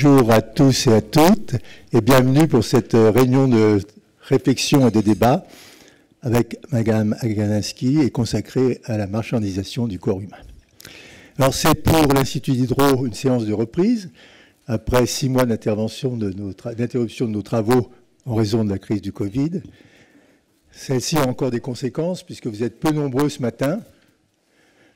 bonjour à tous et à toutes et bienvenue pour cette euh, réunion de réflexion et de débat avec Madame aganinski et consacrée à la marchandisation du corps humain. Alors c'est pour l'Institut d'Hydro une séance de reprise après six mois d'interruption de nos travaux en raison de la crise du Covid. Celle-ci a encore des conséquences puisque vous êtes peu nombreux ce matin,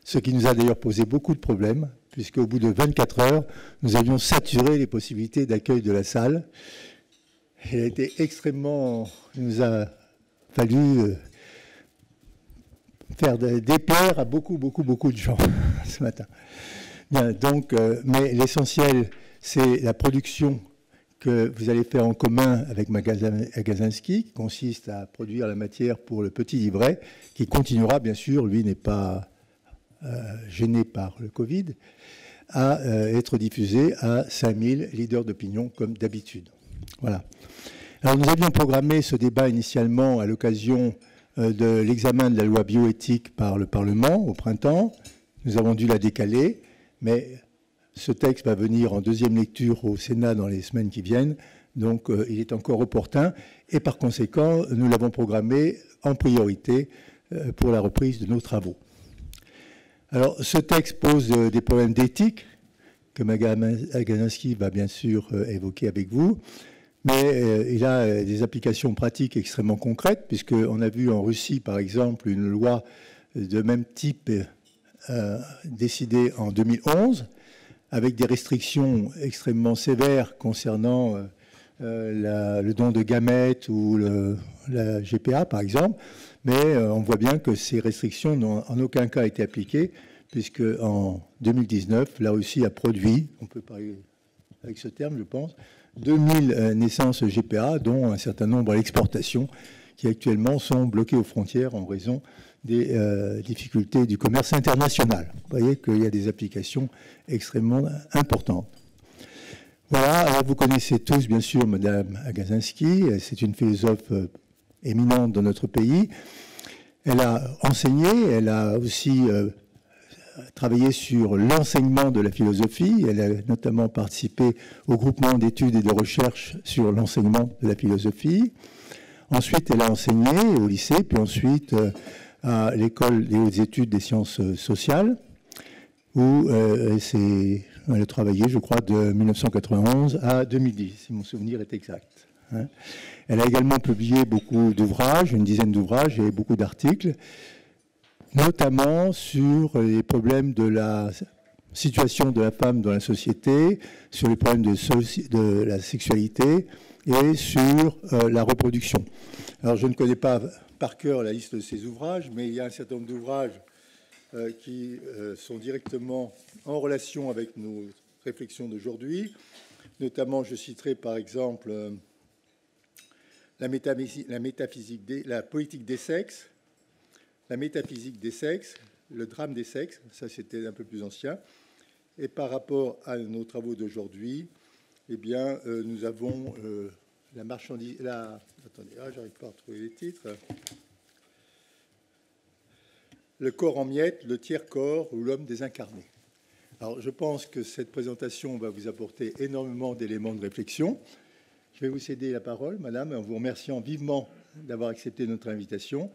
ce qui nous a d'ailleurs posé beaucoup de problèmes au bout de 24 heures, nous avions saturé les possibilités d'accueil de la salle. Il a été extrêmement. Il nous a fallu euh, faire des pierres à beaucoup, beaucoup, beaucoup de gens ce matin. donc, euh, mais l'essentiel, c'est la production que vous allez faire en commun avec Magazinski, qui consiste à produire la matière pour le petit livret, qui continuera, bien sûr, lui n'est pas euh, gêné par le Covid, à euh, être diffusé à 5000 leaders d'opinion comme d'habitude. Voilà. Alors nous avions programmé ce débat initialement à l'occasion euh, de l'examen de la loi bioéthique par le Parlement au printemps. Nous avons dû la décaler, mais ce texte va venir en deuxième lecture au Sénat dans les semaines qui viennent, donc il est encore opportun, et par conséquent, nous l'avons programmé en priorité pour la reprise de nos travaux. Alors, ce texte pose euh, des problèmes d'éthique que Maganowski va bien sûr euh, évoquer avec vous, mais euh, il a des applications pratiques extrêmement concrètes, puisqu'on a vu en Russie, par exemple, une loi de même type décidée en 2011, avec des restrictions extrêmement sévères concernant euh, le don de gamètes ou la GPA, par exemple. Mais euh, on voit bien que ces restrictions n'ont en aucun cas été appliquées, puisque en 2019, la Russie a produit, on peut parler avec ce terme, je pense, 2000 euh, naissances GPA, dont un certain nombre à l'exportation, qui actuellement sont bloquées aux frontières en raison des difficultés du commerce international. Vous voyez qu'il y a des applications extrêmement importantes. Voilà, euh, vous connaissez tous bien sûr Madame Agazinski, euh, c'est une philosophe euh, éminente dans notre pays. Elle a enseigné, elle a aussi travaillé sur l'enseignement de la philosophie, elle a notamment participé au groupement d'études et de recherches sur l'enseignement de la philosophie. Ensuite, elle a enseigné au lycée, puis ensuite à l'école des études des sciences sociales, où c'est elle a travaillé, je crois, de 1991 à 2010, si mon souvenir est exact. Hein. Elle a également publié beaucoup d'ouvrages, une dizaine d'ouvrages et beaucoup d'articles, notamment sur les problèmes de la situation de la femme dans la société, sur les problèmes de, la sexualité et sur euh, la reproduction. Alors je ne connais pas par cœur la liste de ses ouvrages, mais il y a un certain nombre d'ouvrages euh, qui euh, sont directement en relation avec nos réflexions d'aujourd'hui. Notamment, je citerai par exemple euh, la, métaphysique des, la politique des sexes, la métaphysique des sexes, le drame des sexes, ça c'était un peu plus ancien. Et par rapport à nos travaux d'aujourd'hui, eh bien, nous avons la marchandise. attendez, ah, j'arrive pas à retrouver les titres le corps en miettes, le tiers-corps ou l'homme désincarné. Alors, je pense que cette présentation va vous apporter énormément d'éléments de réflexion. Je vais vous céder la parole, Madame, en vous remerciant vivement d'avoir accepté notre invitation.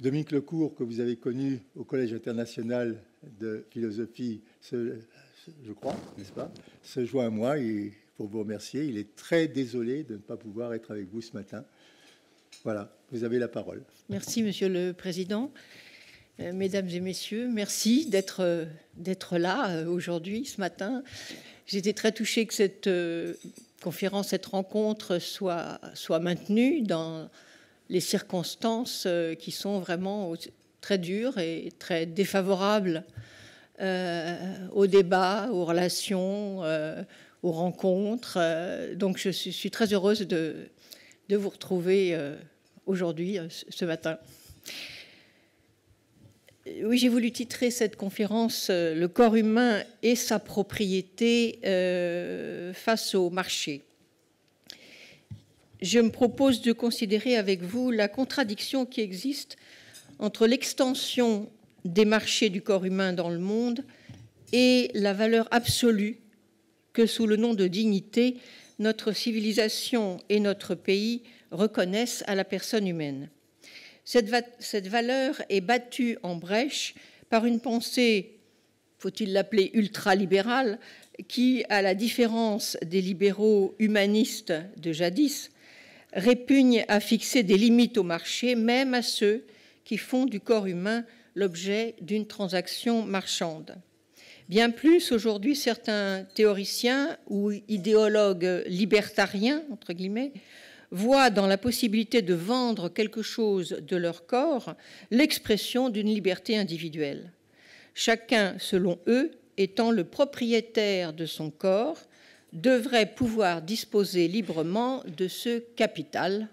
Dominique Lecourt, que vous avez connu au Collège international de philosophie, je crois, n'est-ce pas, se joint à moi et pour vous remercier. Il est très désolé de ne pas pouvoir être avec vous ce matin. Voilà, vous avez la parole. Merci, Monsieur le Président. Euh, Mesdames et messieurs, merci d'être, euh, d'être là euh, aujourd'hui, ce matin. J'étais très touchée que cette conférence, cette rencontre soit, soit maintenue dans les circonstances qui sont vraiment très dures et très défavorables aux au débat, aux relations, aux rencontres. Donc je suis très heureuse de, de vous retrouver euh, aujourd'hui, euh, ce matin. Euh, oui, j'ai voulu titrer cette conférence Le corps humain et sa propriété face au marché. Je me propose de considérer avec vous la contradiction qui existe entre l'extension des marchés du corps humain dans le monde et la valeur absolue que sous le nom de dignité notre civilisation et notre pays reconnaissent à la personne humaine. Cette, valeur est battue en brèche par une pensée, faut-il l'appeler ultralibérale, qui, à la différence des libéraux humanistes de jadis, répugne à fixer des limites au marché, même à ceux qui font du corps humain l'objet d'une transaction marchande. Bien plus, aujourd'hui, certains théoriciens ou idéologues libertariens, entre guillemets, voient dans la possibilité de vendre quelque chose de leur corps l'expression d'une liberté individuelle. Chacun, selon eux, étant le propriétaire de son corps, devrait pouvoir disposer librement de ce capital,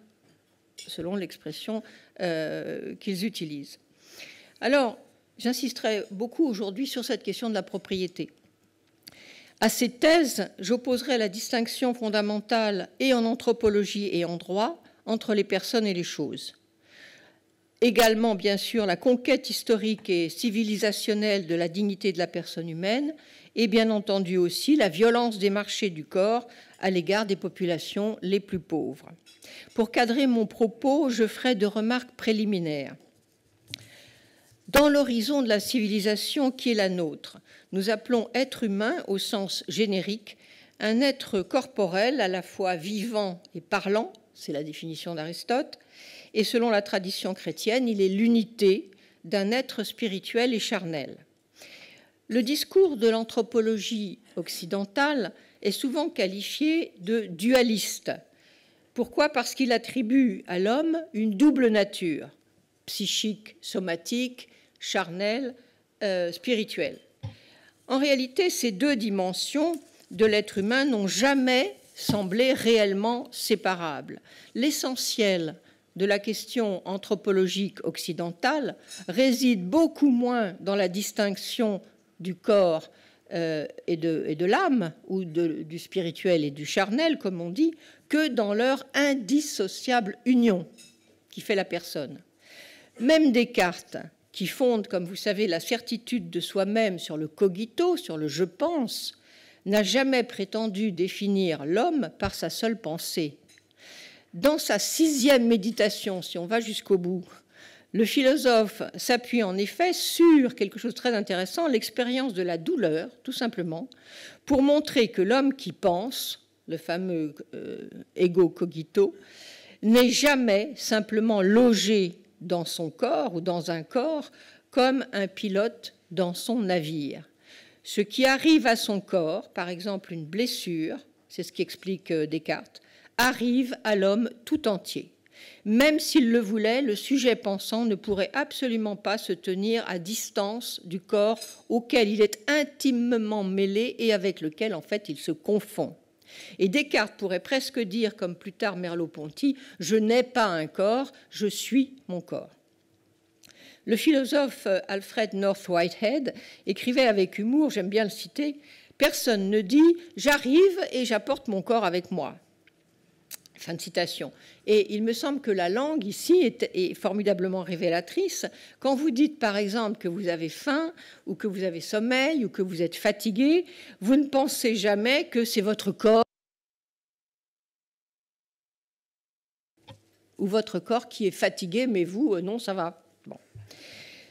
selon l'expression euh, qu'ils utilisent. Alors, J'insisterai beaucoup aujourd'hui sur cette question de la propriété. À ces thèses, j'opposerai la distinction fondamentale et en anthropologie et en droit entre les personnes et les choses. Également, bien sûr, la conquête historique et civilisationnelle de la dignité de la personne humaine et bien entendu aussi la violence des marchés du corps à l'égard des populations les plus pauvres. Pour cadrer mon propos, je ferai deux remarques préliminaires dans l'horizon de la civilisation qui est la nôtre. Nous appelons être humain au sens générique un être corporel à la fois vivant et parlant, c'est la définition d'Aristote, et selon la tradition chrétienne, il est l'unité d'un être spirituel et charnel. Le discours de l'anthropologie occidentale est souvent qualifié de dualiste. Pourquoi Parce qu'il attribue à l'homme une double nature, psychique, somatique, charnel, euh, spirituel En réalité, ces deux dimensions de l'être humain n'ont jamais semblé réellement séparables. L'essentiel de la question anthropologique occidentale réside beaucoup moins dans la distinction du corps euh, et de, l'âme, ou du spirituel et du charnel, comme on dit, que dans leur indissociable union qui fait la personne. Même Descartes, qui fonde, comme vous savez, la certitude de soi-même sur le cogito, sur le je pense, n'a jamais prétendu définir l'homme par sa seule pensée. Dans sa sixième méditation, si on va jusqu'au bout, le philosophe s'appuie en effet sur quelque chose de très intéressant, l'expérience de la douleur, tout simplement, pour montrer que l'homme qui pense, le fameux ego euh, cogito, n'est jamais simplement logé dans son corps ou dans un corps comme un pilote dans son navire. Ce qui arrive à son corps, par exemple une blessure, c'est ce qui explique euh, Descartes, arrive à l'homme tout entier. Même s'il le voulait, le sujet pensant ne pourrait absolument pas se tenir à distance du corps auquel il est intimement mêlé et avec lequel en fait il se confond. Et Descartes pourrait presque dire, comme plus tard Merleau-Ponty, Je n'ai pas un corps, je suis mon corps. Le philosophe euh, Alfred North Whitehead écrivait avec humour, j'aime bien le citer, Personne ne dit ⁇ J'arrive et j'apporte mon corps avec moi ⁇ Fin de citation. Et il me semble que la langue ici est, formidablement révélatrice. Quand vous dites par exemple que vous avez faim ou que vous avez sommeil ou que vous êtes fatigué, vous ne pensez jamais que c'est votre corps ou votre corps qui est fatigué, mais vous, euh, non, ça va. Bon.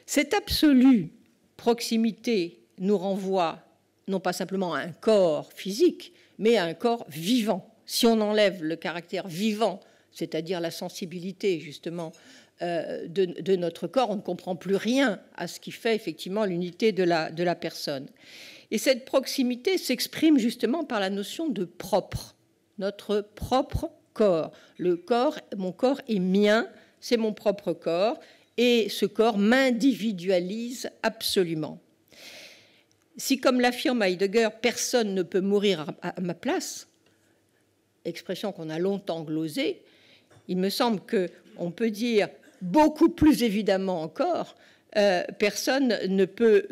Cette absolue proximité nous renvoie non pas simplement à un corps physique, mais à un corps vivant si on enlève le caractère vivant, c'est-à-dire la sensibilité justement euh, de, notre corps, on ne comprend plus rien à ce qui fait effectivement l'unité de la, de la personne. Et cette proximité s'exprime justement par la notion de propre, notre propre corps. Le corps, mon corps est mien, c'est mon propre corps, et ce corps m'individualise absolument. Si, comme l'affirme Heidegger, personne ne peut mourir à ma place, expression qu'on a longtemps glosée, il me semble que on peut dire beaucoup plus évidemment encore, euh, personne ne peut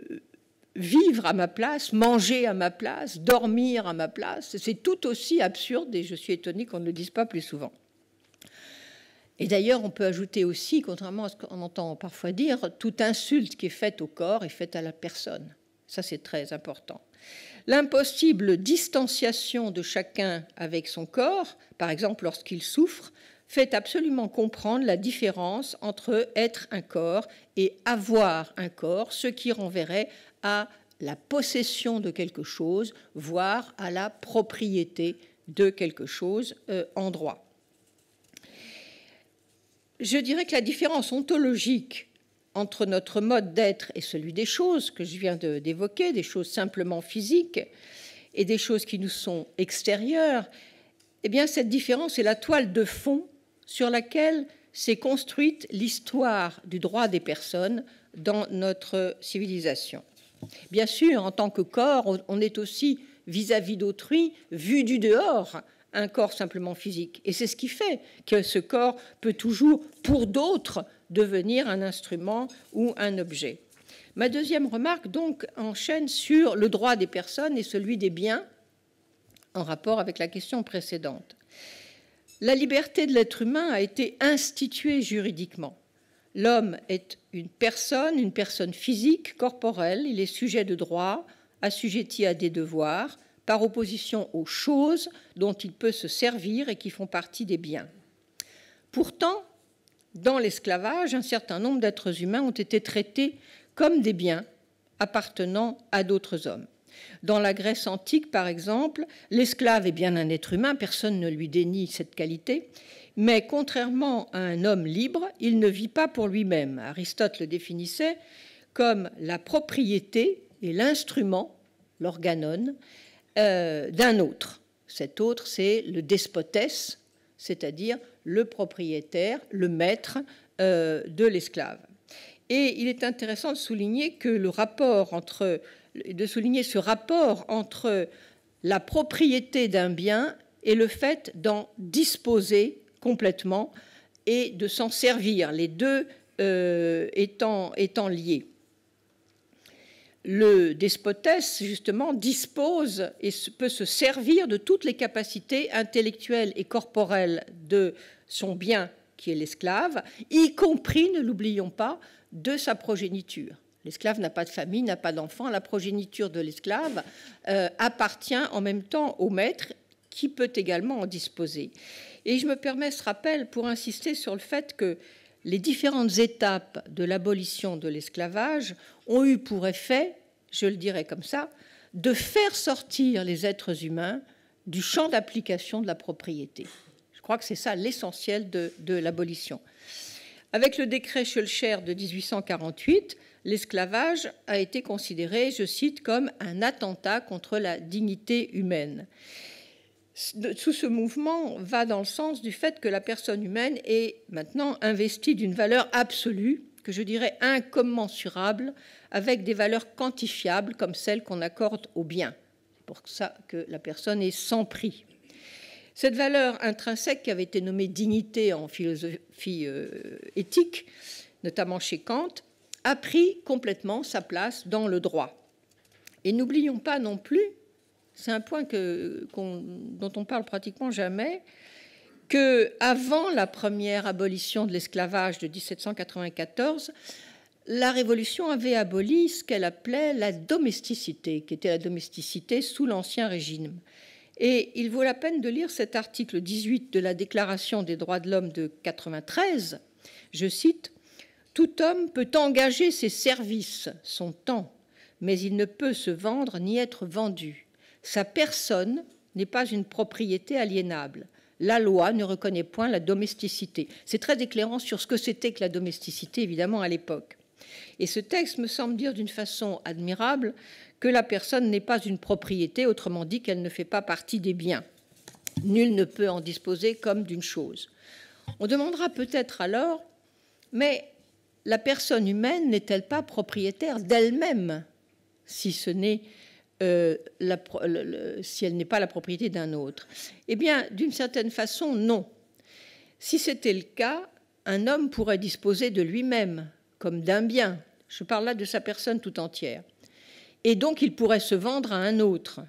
vivre à ma place, manger à ma place, dormir à ma place. C'est tout aussi absurde et je suis étonnée qu'on ne le dise pas plus souvent. Et d'ailleurs, on peut ajouter aussi, contrairement à ce qu'on entend parfois dire, toute insulte qui est faite au corps est faite à la personne. Ça, c'est très important. L'impossible distanciation de chacun avec son corps, par exemple lorsqu'il souffre, fait absolument comprendre la différence entre être un corps et avoir un corps, ce qui renverrait à la possession de quelque chose, voire à la propriété de quelque chose euh, en droit. Je dirais que la différence ontologique entre notre mode d'être et celui des choses que je viens d'évoquer, des choses simplement physiques et des choses qui nous sont extérieures, eh bien cette différence est la toile de fond sur laquelle s'est construite l'histoire du droit des personnes dans notre civilisation. Bien sûr, en tant que corps, on est aussi vis-à-vis d'autrui, vu du dehors, un corps simplement physique. Et c'est ce qui fait que ce corps peut toujours, pour d'autres, devenir un instrument ou un objet. Ma deuxième remarque, donc, enchaîne sur le droit des personnes et celui des biens en rapport avec la question précédente. La liberté de l'être humain a été instituée juridiquement. L'homme est une personne, une personne physique, corporelle, il est sujet de droit, assujetti à des devoirs, par opposition aux choses dont il peut se servir et qui font partie des biens. Pourtant, dans l'esclavage, un certain nombre d'êtres humains ont été traités comme des biens appartenant à d'autres hommes. Dans la Grèce antique, par exemple, l'esclave est bien un être humain, personne ne lui dénie cette qualité, mais contrairement à un homme libre, il ne vit pas pour lui-même. Aristote le définissait comme la propriété et l'instrument, (l'organon) euh, d'un autre. Cet autre, c'est le despotès, c'est-à-dire le propriétaire, le maître euh, de l'esclave. Et il est intéressant de souligner que le rapport entre, de souligner ce rapport entre la propriété d'un bien et le fait d'en disposer complètement et de s'en servir, les deux euh, étant, étant liés le despotès, justement, dispose et peut se servir de toutes les capacités intellectuelles et corporelles de son bien, qui est l'esclave, y compris, ne l'oublions pas, de sa progéniture. L'esclave n'a pas de famille, n'a pas d'enfant. La progéniture de l'esclave euh, appartient en même temps au maître qui peut également en disposer. Et je me permets ce rappel pour insister sur le fait que les différentes étapes de l'abolition de l'esclavage ont eu pour effet, je le dirais comme ça, de faire sortir les êtres humains du champ d'application de la propriété. Je crois que c'est ça l'essentiel de, l'abolition. Avec le décret Schulcher de 1848, l'esclavage a été considéré, je cite, comme un attentat contre la dignité humaine. Tout ce mouvement va dans le sens du fait que la personne humaine est maintenant investie d'une valeur absolue, que je dirais incommensurable avec des valeurs quantifiables comme celles qu'on accorde au bien. C'est pour ça que la personne est sans prix. Cette valeur intrinsèque qui avait été nommée dignité en philosophie euh, éthique, notamment chez Kant, a pris complètement sa place dans le droit. Et n'oublions pas non plus, c'est un point que, on, dont on parle pratiquement jamais, que avant la première abolition de l'esclavage de 1794, la Révolution avait aboli ce qu'elle appelait la domesticité, qui était la domesticité sous l'Ancien Régime. Et il vaut la peine de lire cet article 18 de la Déclaration des droits de l'homme de 1993. Je cite Tout homme peut engager ses services, son temps, mais il ne peut se vendre ni être vendu. Sa personne n'est pas une propriété aliénable. La loi ne reconnaît point la domesticité. C'est très éclairant sur ce que c'était que la domesticité, évidemment, à l'époque. Et ce texte me semble dire d'une façon admirable que la personne n'est pas une propriété, autrement dit qu'elle ne fait pas partie des biens. Nul ne peut en disposer comme d'une chose. On demandera peut-être alors, mais la personne humaine n'est-elle pas propriétaire d'elle-même, si euh, si elle n'est pas la propriété d'un autre Eh bien, d'une certaine façon, non. Si c'était le cas, un homme pourrait disposer de lui-même, comme d'un bien. Je parle là de sa personne tout entière. Et donc il pourrait se vendre à un autre.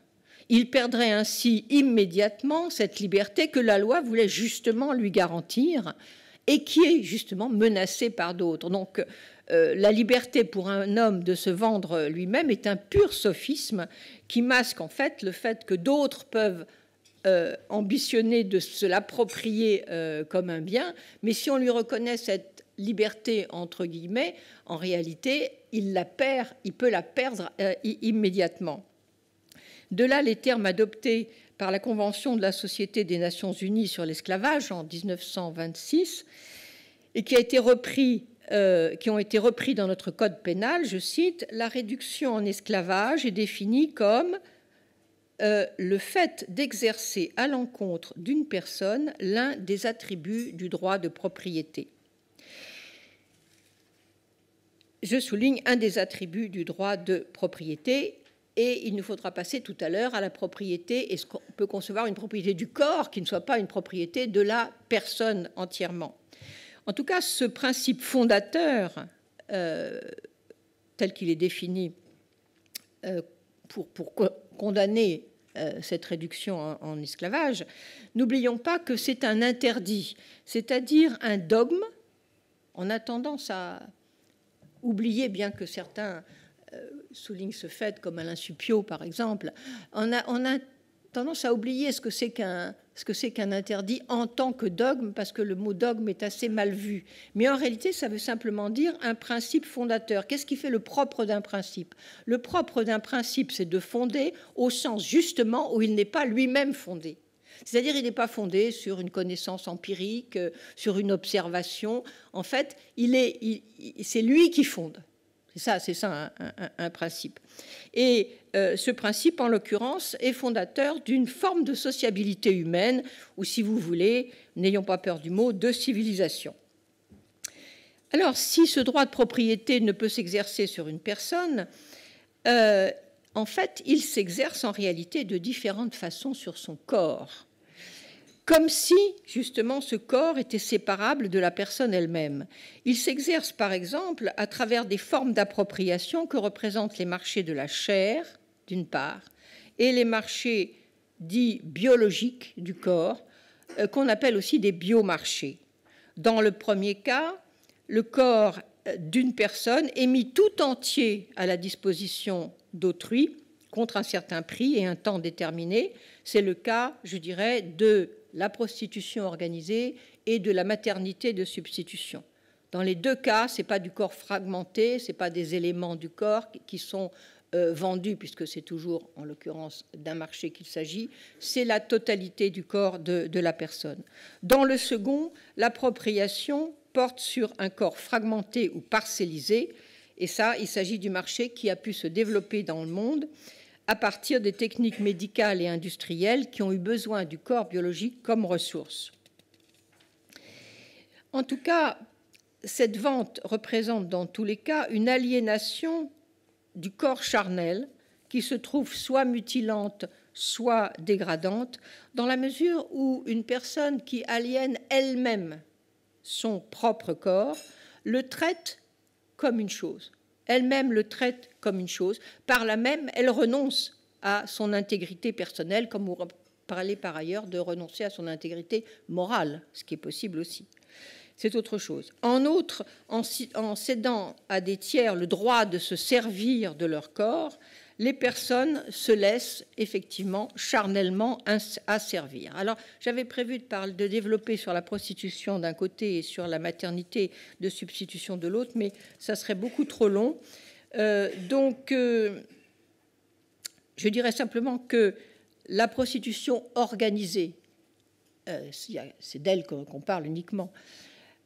Il perdrait ainsi immédiatement cette liberté que la loi voulait justement lui garantir et qui est justement menacée par d'autres. Donc euh, la liberté pour un homme de se vendre lui-même est un pur sophisme qui masque en fait le fait que d'autres peuvent euh, ambitionner de se l'approprier euh, comme un bien, mais si on lui reconnaît cette liberté, entre guillemets, en réalité, il la perd, il peut la perdre euh, immédiatement. De là les termes adoptés par la Convention de la Société des Nations Unies sur l'esclavage en 1926 et qui a été repris euh, qui ont été repris dans notre code pénal, je cite, la réduction en esclavage est définie comme euh, le fait d'exercer à l'encontre d'une personne l'un des attributs du droit de propriété je souligne un des attributs du droit de propriété. Et il nous faudra passer tout à l'heure à la propriété. Est-ce qu'on peut concevoir une propriété du corps qui ne soit pas une propriété de la personne entièrement En tout cas, ce principe fondateur, euh, tel qu'il est défini euh, pour, condamner euh, cette réduction en, esclavage, n'oublions pas que c'est un interdit, c'est-à-dire un dogme en attendant sa oublier, bien que certains euh, soulignent ce fait, comme Alain Suppiot par exemple, on a, tendance à oublier ce que c'est qu'un interdit en tant que dogme, parce que le mot dogme est assez mal vu. Mais en réalité, ça veut simplement dire un principe fondateur. Qu'est-ce qui fait le propre d'un principe Le propre d'un principe, c'est de fonder au sens justement où il n'est pas lui-même fondé. C'est-à-dire, il n'est pas fondé sur une connaissance empirique, euh, sur une observation. En fait, il est, c'est lui qui fonde. C'est ça, c'est ça un, principe. Et euh, ce principe, en l'occurrence, est fondateur d'une forme de sociabilité humaine, ou si vous voulez, n'ayons pas peur du mot, de civilisation. Alors, si ce droit de propriété ne peut s'exercer sur une personne, euh, en fait, il s'exerce en réalité de différentes façons sur son corps comme si justement ce corps était séparable de la personne elle-même. Il s'exerce par exemple à travers des formes d'appropriation que représentent les marchés de la chair, d'une part, et les marchés dits biologiques du corps, euh, qu'on appelle aussi des biomarchés. Dans le premier cas, le corps euh, d'une personne est mis tout entier à la disposition d'autrui contre un certain prix et un temps déterminé. C'est le cas, je dirais, de la prostitution organisée et de la maternité de substitution. Dans les deux cas, ce n'est pas du corps fragmenté, ce n'est pas des éléments du corps qui sont euh, vendus, puisque c'est toujours en l'occurrence d'un marché qu'il s'agit, c'est la totalité du corps de, de la personne. Dans le second, l'appropriation porte sur un corps fragmenté ou parcellisé, et ça, il s'agit du marché qui a pu se développer dans le monde à partir des techniques médicales et industrielles qui ont eu besoin du corps biologique comme ressource. En tout cas, cette vente représente dans tous les cas une aliénation du corps charnel qui se trouve soit mutilante, soit dégradante, dans la mesure où une personne qui aliène elle-même son propre corps le traite comme une chose elle-même le traite comme une chose, par là même, elle renonce à son intégrité personnelle, comme vous parlez par ailleurs de renoncer à son intégrité morale, ce qui est possible aussi. C'est autre chose. En outre, en, cédant à des tiers le droit de se servir de leur corps, les personnes se laissent effectivement charnellement asservir. Alors, j'avais prévu de, parler, de développer sur la prostitution d'un côté et sur la maternité de substitution de l'autre, mais ça serait beaucoup trop long. Euh, donc, euh, je dirais simplement que la prostitution organisée, euh, c'est d'elle qu'on parle uniquement,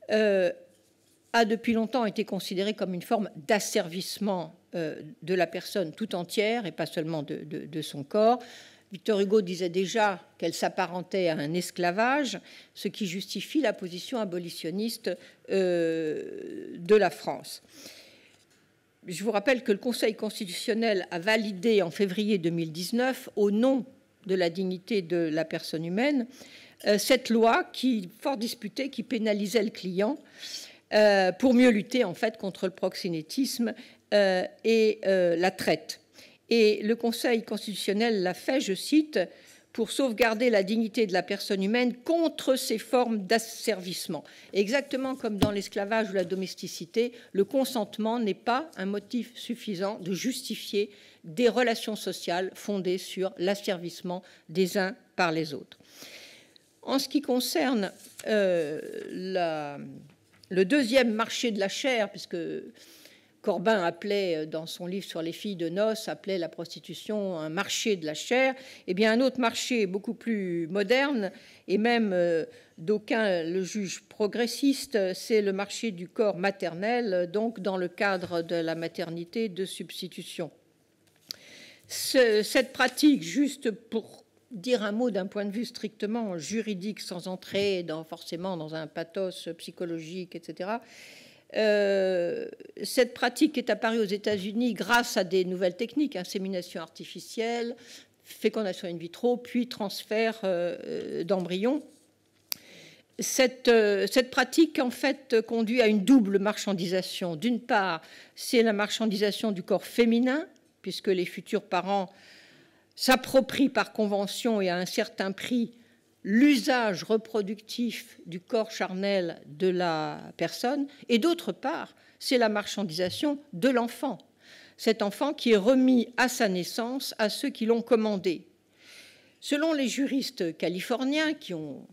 a depuis longtemps été considérée comme une forme d'asservissement euh, de la personne tout entière et pas seulement de, son corps. Victor Hugo disait déjà qu'elle s'apparentait à un esclavage, ce qui justifie la position abolitionniste euh, de la France. Je vous rappelle que le Conseil constitutionnel a validé en février 2019, au nom de la dignité de la personne humaine, euh, cette loi qui, fort disputée, qui pénalisait le client pour mieux lutter en fait contre le proxénétisme euh, et euh, la traite. Et le Conseil constitutionnel l'a fait, je cite, pour sauvegarder la dignité de la personne humaine contre ces formes d'asservissement. Exactement comme dans l'esclavage ou la domesticité, le consentement n'est pas un motif suffisant de justifier des relations sociales fondées sur l'asservissement des uns par les autres. En ce qui concerne euh, le deuxième marché de la chair, puisque Corbin appelait euh, dans son livre sur les filles de noces, appelait la prostitution un marché de la chair, eh bien un autre marché beaucoup plus moderne et même euh, d'aucun le juge progressiste, c'est le marché du corps maternel, donc dans le cadre de la maternité de substitution. cette pratique, juste pour dire un mot d'un point de vue strictement juridique, sans entrer dans, forcément dans un pathos psychologique, etc., euh, cette pratique est apparue aux États-Unis grâce à des nouvelles techniques, insémination artificielle, fécondation in vitro, puis transfert euh, euh, d'embryons. Cette, cette, pratique, en fait, conduit à une double marchandisation. D'une part, c'est la marchandisation du corps féminin, puisque les futurs parents s'approprient par convention et à un certain prix l'usage reproductif du corps charnel de la personne, et d'autre part, c'est la marchandisation de l'enfant, cet enfant qui est remis à sa naissance à ceux qui l'ont commandé. Selon les juristes californiens qui ont,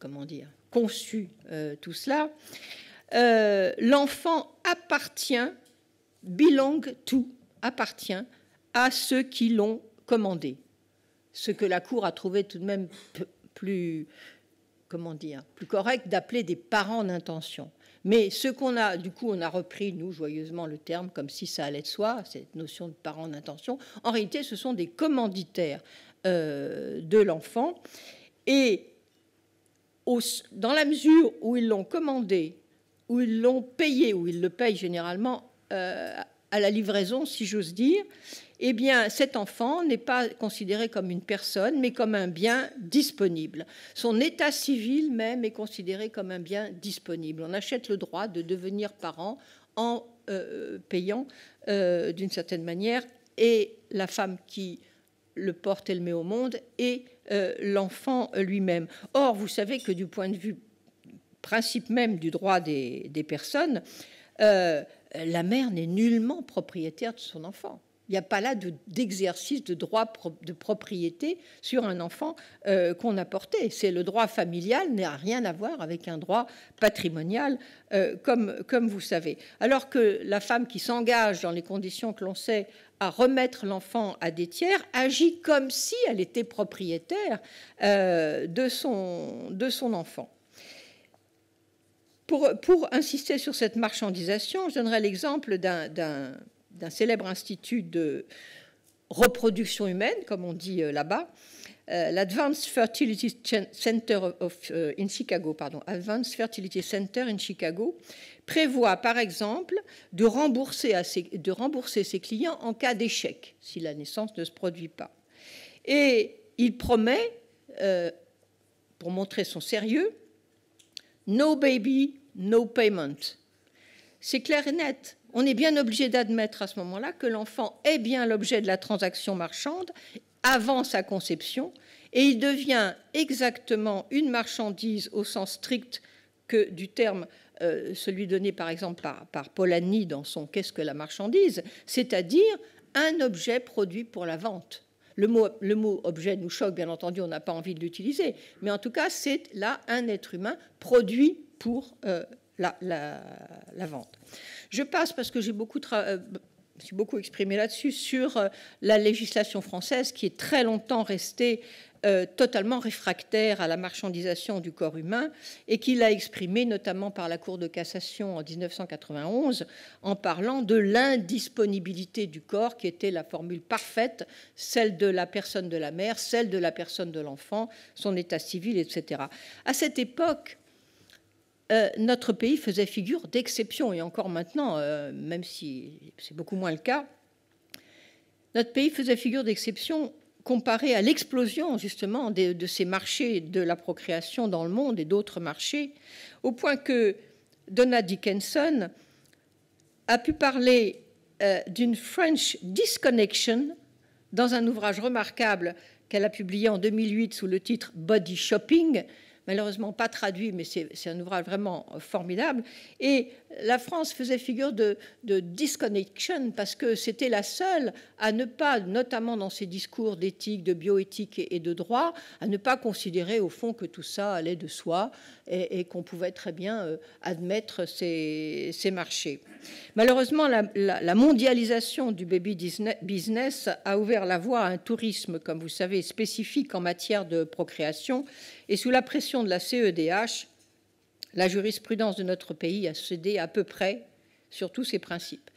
comment dire, conçu euh, tout cela, euh, l'enfant appartient, belong to, appartient à ceux qui l'ont commandé. Ce que la Cour a trouvé tout de même plus, comment dire, plus correct d'appeler des parents d'intention. Mais ce qu'on a, du coup, on a repris, nous, joyeusement, le terme comme si ça allait de soi, cette notion de parents d'intention. En réalité, ce sont des commanditaires euh, de l'enfant. Et au, dans la mesure où ils l'ont commandé, où ils l'ont payé, où ils le payent généralement euh, à la livraison, si j'ose dire, eh bien, cet enfant n'est pas considéré comme une personne, mais comme un bien disponible. Son état civil même est considéré comme un bien disponible. On achète le droit de devenir parent en euh, payant, euh, d'une certaine manière, et la femme qui le porte et le met au monde, et euh, l'enfant lui-même. Or, vous savez que du point de vue principe même du droit des personnes, la mère n'est nullement propriétaire de son enfant. Il n'y a pas là d'exercice de, droit de propriété sur un enfant euh, qu'on a porté. C'est le droit familial n'a rien à voir avec un droit patrimonial, euh, comme, comme vous savez. Alors que la femme qui s'engage dans les conditions que l'on sait à remettre l'enfant à des tiers agit comme si elle était propriétaire euh, de son enfant. Pour, insister sur cette marchandisation, je donnerai l'exemple d'un célèbre institut de reproduction humaine, comme on dit euh, là-bas, euh, l'Advanced Fertility Center of, euh, in Chicago, pardon, Fertility Center in Chicago, prévoit par exemple de rembourser, ses, clients en cas d'échec, si la naissance ne se produit pas. Et il promet, pour montrer son sérieux, No baby, no payment. C'est clair et net. On est bien obligé d'admettre à ce moment-là que l'enfant est bien l'objet de la transaction marchande avant sa conception et il devient exactement une marchandise au sens strict que du terme euh, celui donné par exemple par, par Polanyi dans son Qu'est-ce que la marchandise, c'est-à-dire un objet produit pour la vente. Le mot, le mot objet nous choque, bien entendu, on n'a pas envie de l'utiliser, mais en tout cas, c'est là un être humain produit pour euh, la, la, vente. Je passe, parce que j'ai beaucoup euh, suis beaucoup exprimé là-dessus, sur euh, la législation française qui est très longtemps restée euh, totalement réfractaire à la marchandisation du corps humain et qu'il a exprimé notamment par la Cour de cassation en 1991 en parlant de l'indisponibilité du corps qui était la formule parfaite, celle de la personne de la mère, celle de la personne de l'enfant, son état civil, etc. À cette époque, euh, notre pays faisait figure d'exception, et encore maintenant, euh, même si c'est beaucoup moins le cas, notre pays faisait figure d'exception comparé à l'explosion justement de, ces marchés de la procréation dans le monde et d'autres marchés, au point que Donna Dickinson a pu parler euh, d'une French disconnection dans un ouvrage remarquable qu'elle a publié en 2008 sous le titre Body Shopping, malheureusement pas traduit, mais c'est un ouvrage vraiment euh, formidable. Et la France faisait figure de, disconnection parce que c'était la seule à ne pas, notamment dans ses discours d'éthique, de bioéthique et, de droit, à ne pas considérer au fond que tout ça allait de soi et, qu'on pouvait très bien euh, admettre ces, marchés. Malheureusement, la, la mondialisation du baby business a ouvert la voie à un tourisme, comme vous savez, spécifique en matière de procréation et sous la pression de la CEDH, la jurisprudence de notre pays a cédé à peu près sur tous ces principes.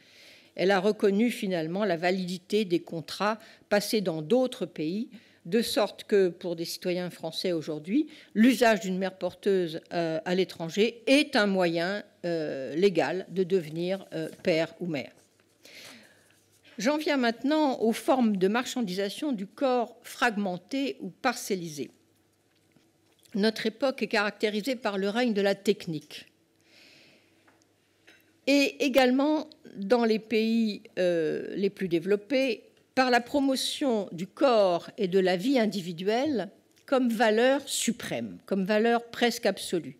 Elle a reconnu finalement la validité des contrats passés dans d'autres pays, de sorte que pour des citoyens français aujourd'hui, l'usage d'une mère porteuse euh, à l'étranger est un moyen euh, légal de devenir euh, père ou mère. J'en viens maintenant aux formes de marchandisation du corps fragmenté ou parcellisé notre époque est caractérisée par le règne de la technique. Et également, dans les pays euh, les plus développés, par la promotion du corps et de la vie individuelle comme valeur suprême, comme valeur presque absolue.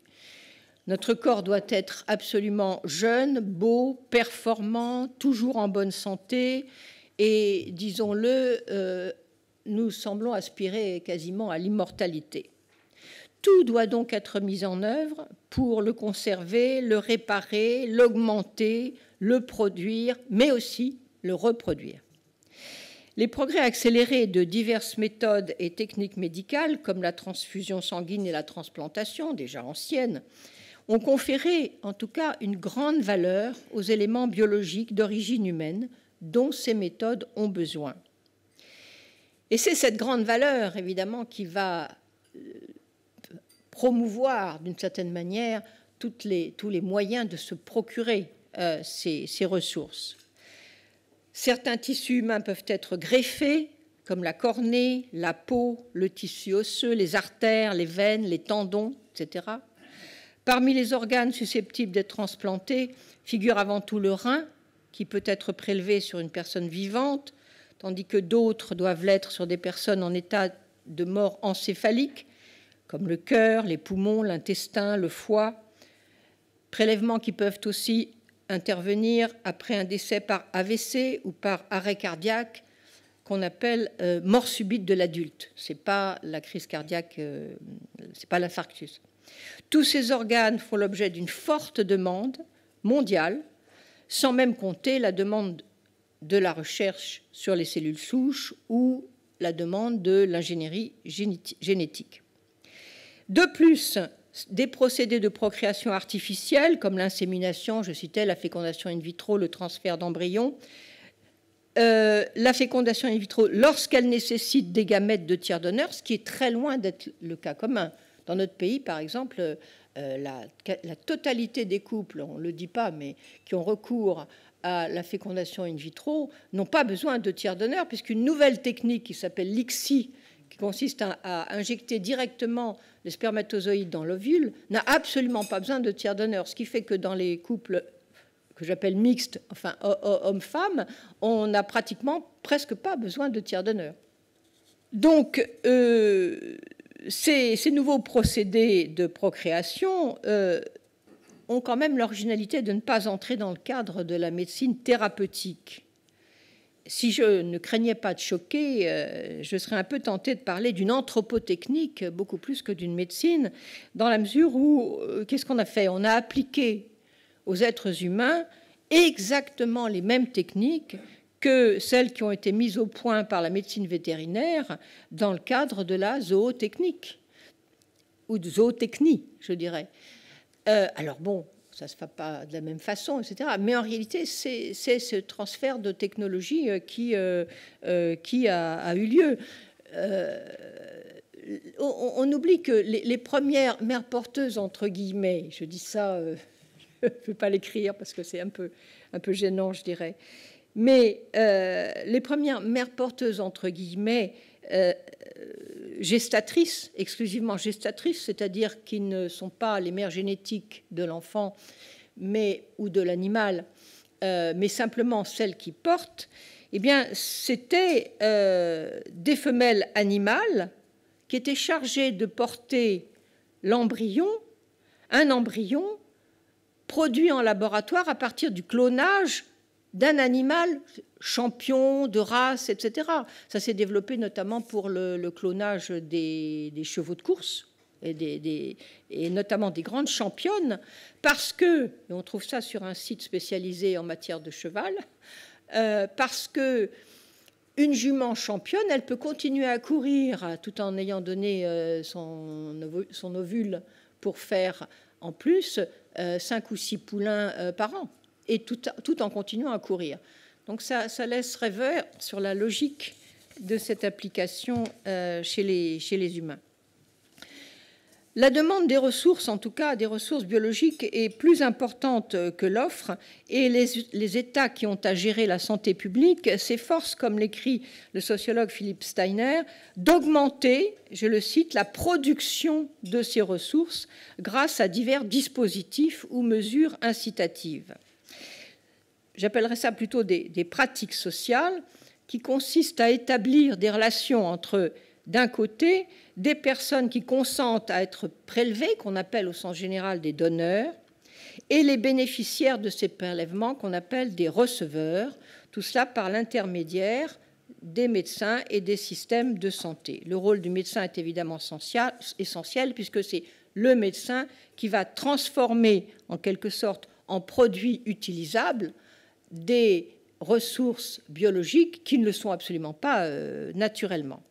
Notre corps doit être absolument jeune, beau, performant, toujours en bonne santé et, disons-le, euh, nous semblons aspirer quasiment à l'immortalité. Tout doit donc être mis en œuvre pour le conserver, le réparer, l'augmenter, le produire, mais aussi le reproduire. Les progrès accélérés de diverses méthodes et techniques médicales, comme la transfusion sanguine et la transplantation, déjà anciennes, ont conféré en tout cas une grande valeur aux éléments biologiques d'origine humaine dont ces méthodes ont besoin. Et c'est cette grande valeur, évidemment, qui va euh, promouvoir d'une certaine manière tous les moyens de se procurer euh, ces, ces ressources. Certains tissus humains peuvent être greffés, comme la cornée, la peau, le tissu osseux, les artères, les veines, les tendons, etc. Parmi les organes susceptibles d'être transplantés figure avant tout le rein, qui peut être prélevé sur une personne vivante, tandis que d'autres doivent l'être sur des personnes en état de mort encéphalique comme le cœur, les poumons, l'intestin, le foie, prélèvements qui peuvent aussi intervenir après un décès par AVC ou par arrêt cardiaque qu'on appelle euh, mort subite de l'adulte. Ce n'est pas la crise cardiaque, ce euh, c'est pas l'infarctus. Tous ces organes font l'objet d'une forte demande mondiale, sans même compter la demande de la recherche sur les cellules souches ou la demande de l'ingénierie génétique. De plus, des procédés de procréation artificielle, comme l'insémination, je citais la fécondation in vitro, le transfert d'embryons, euh, la fécondation in vitro lorsqu'elle nécessite des gamètes de tiers d'honneur, ce qui est très loin d'être le cas commun. Dans notre pays, par exemple, euh, la, totalité des couples, on ne le dit pas, mais qui ont recours à la fécondation in vitro, n'ont pas besoin de tiers d'honneur, puisqu'une nouvelle technique qui s'appelle l'ICSI, qui consiste à injecter directement les spermatozoïdes dans l'ovule n'a absolument pas besoin de tiers donneur, ce qui fait que dans les couples que j'appelle mixtes, enfin hommes-femmes, on n'a pratiquement presque pas besoin de tiers donneur. Donc, euh, ces, nouveaux procédés de procréation euh, ont quand même l'originalité de ne pas entrer dans le cadre de la médecine thérapeutique si je ne craignais pas de choquer, euh, je serais un peu tentée de parler d'une anthropotechnique beaucoup plus que d'une médecine, dans la mesure où, euh, qu'est-ce qu'on a fait On a appliqué aux êtres humains exactement les mêmes techniques que celles qui ont été mises au point par la médecine vétérinaire dans le cadre de la zootechnique, ou de zootechnie, je dirais. Euh, alors bon, ça ne se fait pas de la même façon, etc. Mais en réalité, c'est ce transfert de technologie euh, qui, euh, euh, qui a, eu lieu. On, oublie que les, premières mères porteuses, entre guillemets, je dis ça, je ne peux pas l'écrire parce que c'est un peu, un peu gênant, je dirais. Mais les premières mères porteuses, entre guillemets, gestatrices, exclusivement gestatrices, c'est-à-dire qui ne sont pas les mères génétiques de l'enfant mais, ou de l'animal, euh, mais simplement celles qui portent, eh bien, c'était euh, des femelles animales qui étaient chargées de porter l'embryon, un embryon produit en laboratoire à partir du clonage d'un animal champion de race, etc. Ça s'est développé notamment pour le, clonage des, chevaux de course et, notamment des grandes championnes, parce que, on trouve ça sur un site spécialisé en matière de cheval, euh, parce que une jument championne, elle peut continuer à courir tout en ayant donné euh, son, son ovule pour faire en plus euh, cinq ou six poulains par an et tout, en continuant à courir. Donc ça, laisse rêveur sur la logique de cette application euh, chez, les, humains. La demande des ressources, en tout cas des ressources biologiques, est plus importante que l'offre et les, les, États qui ont à gérer la santé publique s'efforcent, comme l'écrit le sociologue Philippe Steiner, d'augmenter, je le cite, la production de ces ressources grâce à divers dispositifs ou mesures incitatives j'appellerais ça plutôt des, pratiques sociales, qui consistent à établir des relations entre, d'un côté, des personnes qui consentent à être prélevées, qu'on appelle au sens général des donneurs, et les bénéficiaires de ces prélèvements qu'on appelle des receveurs, tout cela par l'intermédiaire des médecins et des systèmes de santé. Le rôle du médecin est évidemment essentiel puisque c'est le médecin qui va transformer en quelque sorte en produit utilisable des ressources biologiques qui ne le sont absolument pas euh, naturellement.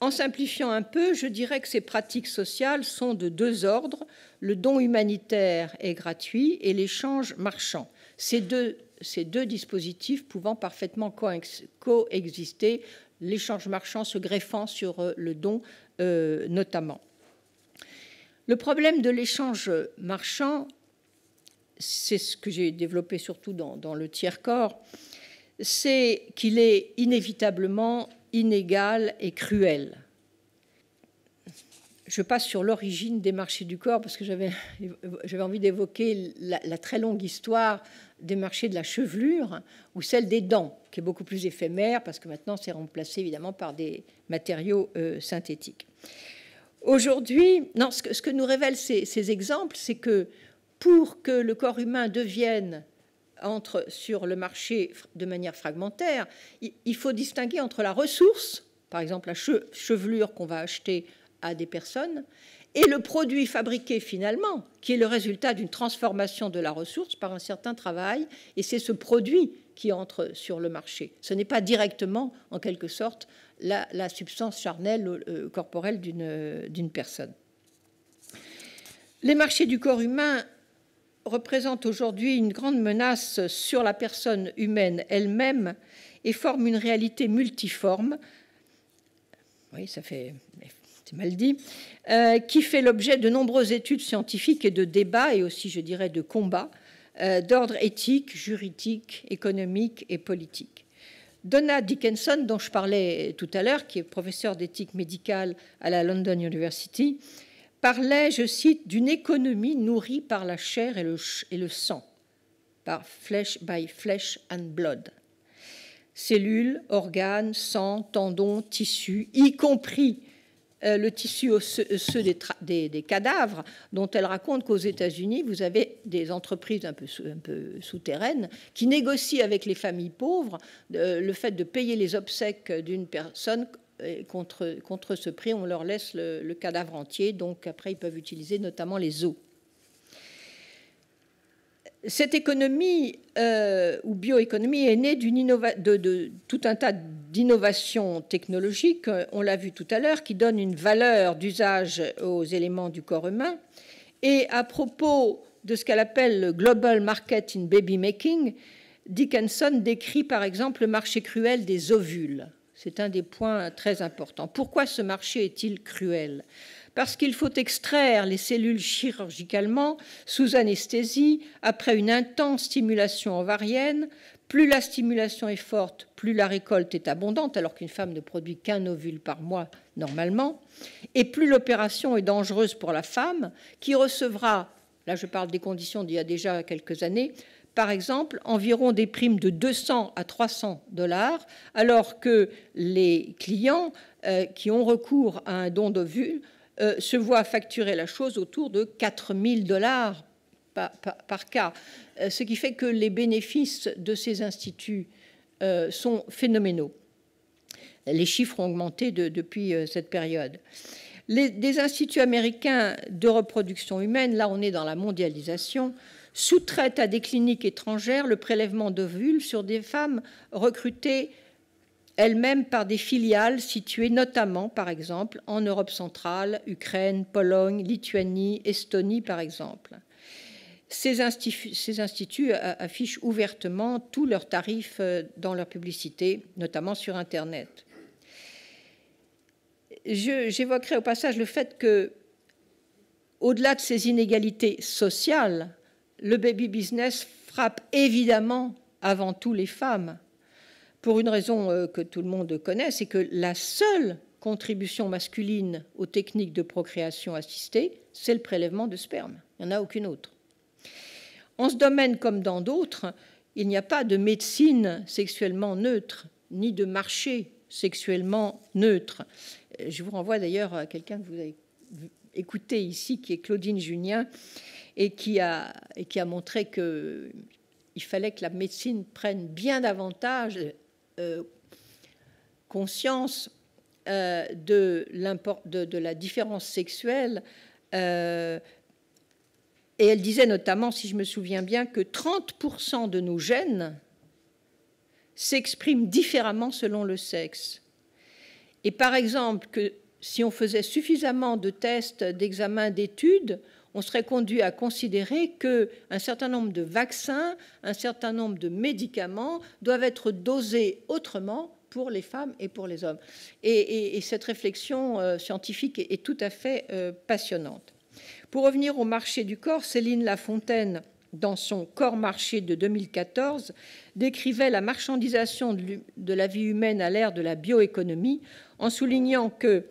En simplifiant un peu, je dirais que ces pratiques sociales sont de deux ordres. Le don humanitaire est gratuit et l'échange marchand. Ces deux, dispositifs pouvant parfaitement coexister, l'échange marchand se greffant sur euh, le don euh, notamment. Le problème de l'échange marchand c'est ce que j'ai développé surtout dans, le tiers-corps, c'est qu'il est inévitablement inégal et cruel. Je passe sur l'origine des marchés du corps parce que j'avais envie d'évoquer la, très longue histoire des marchés de la chevelure ou celle des dents, qui est beaucoup plus éphémère parce que maintenant c'est remplacé évidemment par des matériaux euh, synthétiques. Aujourd'hui, ce que, nous révèlent ces exemples, c'est que pour que le corps humain devienne entre sur le marché de manière fragmentaire, il faut distinguer entre la ressource, par exemple la chevelure qu'on va acheter à des personnes, et le produit fabriqué finalement, qui est le résultat d'une transformation de la ressource par un certain travail, et c'est ce produit qui entre sur le marché. Ce n'est pas directement, en quelque sorte, la, substance charnelle euh, corporelle euh, d'une personne. Les marchés du corps humain représente aujourd'hui une grande menace sur la personne humaine elle-même et forme une réalité multiforme, ça fait, c'est mal dit, euh, qui fait l'objet de nombreuses études scientifiques et de débats, et aussi, je dirais, de combats, euh, d'ordre éthique, juridique, économique et politique. Donna Dickinson, dont je parlais tout à l'heure, qui est professeure d'éthique médicale à la London University, parlait, je cite, d'une économie nourrie par la chair et le, sang, par flesh by flesh and blood. Cellules, organes, sang, tendons, tissus, y compris euh, le tissu osseux, des, cadavres, dont elle raconte qu'aux États-Unis, vous avez des entreprises un peu, souterraines qui négocient avec les familles pauvres euh, le fait de payer les obsèques d'une personne contre, ce prix, on leur laisse le, cadavre entier, donc après ils peuvent utiliser notamment les os. Cette économie euh, ou bioéconomie est née de, de, tout un tas d'innovations technologiques, euh, on l'a vu tout à l'heure, qui donnent une valeur d'usage aux éléments du corps humain. Et à propos de ce qu'elle appelle le Global Market in Baby Making, Dickinson décrit par exemple le marché cruel des ovules c'est un des points très importants. Pourquoi ce marché est-il cruel Parce qu'il faut extraire les cellules chirurgicalement, sous anesthésie, après une intense stimulation ovarienne. Plus la stimulation est forte, plus la récolte est abondante, alors qu'une femme ne produit qu'un ovule par mois normalement. Et plus l'opération est dangereuse pour la femme, qui recevra, là je parle des conditions d'il y a déjà quelques années, par exemple, environ des primes de 200 à 300 dollars, alors que les clients euh, qui ont recours à un don de vue euh, se voient facturer la chose autour de 4000 dollars par, cas, euh, ce qui fait que les bénéfices de ces instituts sont phénoménaux. Les chiffres ont augmenté depuis cette période. Les, des instituts américains de reproduction humaine, là on est dans la mondialisation, sous-traite à des cliniques étrangères le prélèvement d'ovules sur des femmes recrutées elles-mêmes par des filiales situées notamment, par exemple, en Europe centrale, Ukraine, Pologne, Lituanie, Estonie, par exemple. Ces, instituts, ces instituts affichent ouvertement tous leurs tarifs euh, dans leur publicité, notamment sur Internet. J'évoquerai au passage le fait que, au-delà de ces inégalités sociales, le baby business frappe évidemment avant tout les femmes, pour une raison euh, que tout le monde connaît, c'est que la seule contribution masculine aux techniques de procréation assistée, c'est le prélèvement de sperme. Il n'y en a aucune autre. En ce domaine comme dans d'autres, il n'y a pas de médecine sexuellement neutre, ni de marché sexuellement neutre. Euh, je vous renvoie d'ailleurs à quelqu'un que vous avez écouté ici, qui est Claudine Junien, et qui a, montré qu'il fallait que la médecine prenne bien davantage euh, conscience euh, de, de, de, la différence sexuelle. Euh, et elle disait notamment, si je me souviens bien, que 30% de nos gènes s'expriment différemment selon le sexe. Et par exemple, que si on faisait suffisamment de tests, d'examens, d'études, on serait conduit à considérer qu'un certain nombre de vaccins, un certain nombre de médicaments doivent être dosés autrement pour les femmes et pour les hommes. Et, cette réflexion euh, scientifique est, tout à fait euh, passionnante. Pour revenir au marché du corps, Céline Lafontaine, dans son Corps marché de 2014, décrivait la marchandisation de, la vie humaine à l'ère de la bioéconomie en soulignant que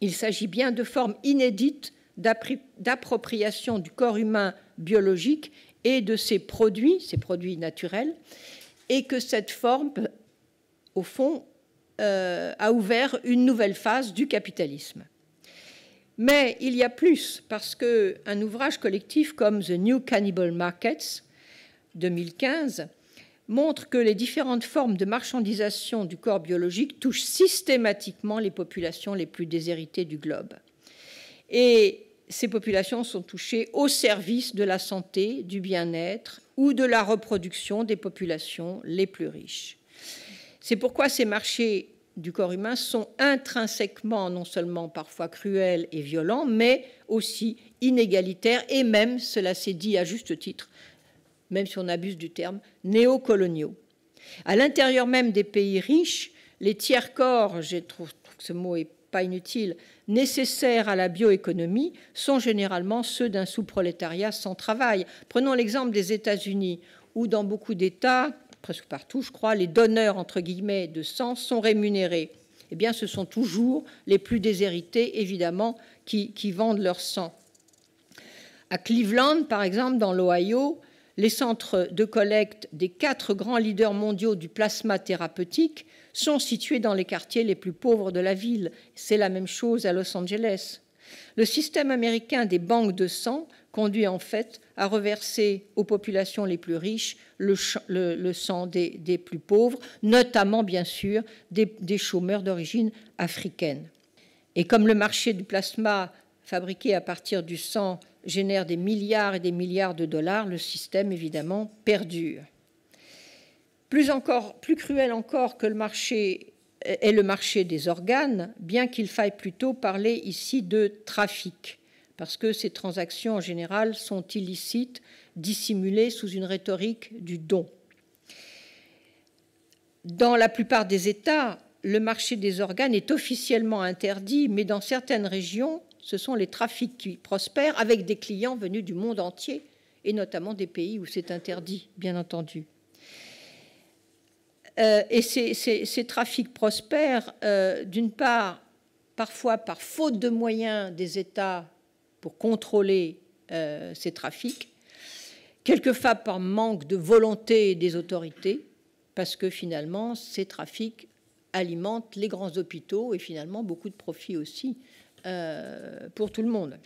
il s'agit bien de formes inédites d'appropriation du corps humain biologique et de ses produits, ses produits naturels, et que cette forme, au fond, euh, a ouvert une nouvelle phase du capitalisme. Mais il y a plus, parce qu'un ouvrage collectif comme The New Cannibal Markets, 2015, montre que les différentes formes de marchandisation du corps biologique touchent systématiquement les populations les plus déshéritées du globe. Et ces populations sont touchées au service de la santé, du bien-être ou de la reproduction des populations les plus riches. C'est pourquoi ces marchés du corps humain sont intrinsèquement non seulement parfois cruels et violents, mais aussi inégalitaires et même, cela s'est dit à juste titre, même si on abuse du terme, néocoloniaux. À l'intérieur même des pays riches, les tiers-corps, je trouve que ce mot est pas inutiles, nécessaires à la bioéconomie sont généralement ceux d'un sous-prolétariat sans travail. Prenons l'exemple des États-Unis, où dans beaucoup d'États, presque partout je crois, les donneurs, entre guillemets, de sang sont rémunérés. Eh bien, ce sont toujours les plus déshérités, évidemment, qui, qui vendent leur sang. À Cleveland, par exemple, dans l'Ohio, les centres de collecte des quatre grands leaders mondiaux du plasma thérapeutique sont situés dans les quartiers les plus pauvres de la ville. C'est la même chose à Los Angeles. Le système américain des banques de sang conduit en fait à reverser aux populations les plus riches le, sang des, plus pauvres, notamment bien sûr des, des chômeurs d'origine africaine. Et comme le marché du plasma fabriqué à partir du sang génère des milliards et des milliards de dollars, le système évidemment perdure. Plus, encore, plus cruel encore que le marché est le marché des organes, bien qu'il faille plutôt parler ici de trafic, parce que ces transactions en général sont illicites, dissimulées sous une rhétorique du don. Dans la plupart des États, le marché des organes est officiellement interdit, mais dans certaines régions, ce sont les trafics qui prospèrent avec des clients venus du monde entier, et notamment des pays où c'est interdit, bien entendu. Euh, et ces, trafics prospèrent, euh, d'une part, parfois par faute de moyens des États pour contrôler euh, ces trafics, quelquefois par manque de volonté des autorités, parce que finalement, ces trafics alimentent les grands hôpitaux et finalement beaucoup de profits aussi pour tout le monde.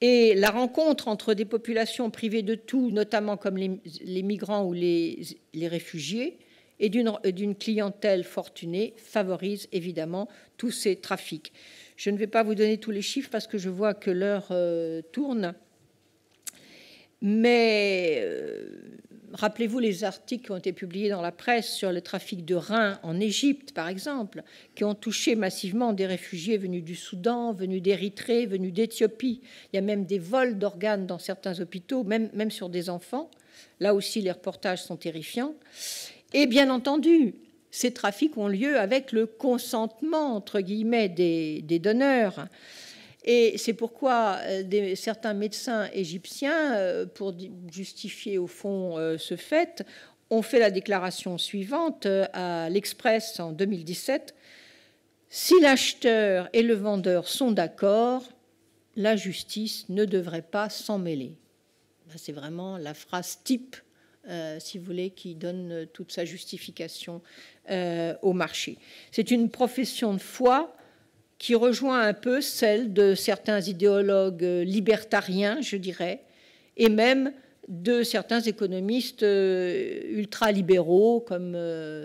Et la rencontre entre des populations privées de tout, notamment comme les, migrants ou les réfugiés, et d'une clientèle fortunée favorise évidemment tous ces trafics. Je ne vais pas vous donner tous les chiffres parce que je vois que l'heure euh, tourne. Mais euh, rappelez-vous les articles qui ont été publiés dans la presse sur le trafic de reins en Égypte, par exemple, qui ont touché massivement des réfugiés venus du Soudan, venus d'Érythrée, venus d'Éthiopie. Il y a même des vols d'organes dans certains hôpitaux, même, même sur des enfants. Là aussi, les reportages sont terrifiants. Et bien entendu, ces trafics ont lieu avec le consentement, entre guillemets, des, donneurs. Et c'est pourquoi euh, certains médecins égyptiens, euh, pour justifier au fond euh, ce fait, ont fait la déclaration suivante à l'Express en 2017. Si l'acheteur et le vendeur sont d'accord, la justice ne devrait pas s'en mêler. C'est vraiment la phrase type euh, si vous voulez, qui donne euh, toute sa justification euh, au marché. C'est une profession de foi qui rejoint un peu celle de certains idéologues libertariens, je dirais, et même de certains économistes ultralibéraux, comme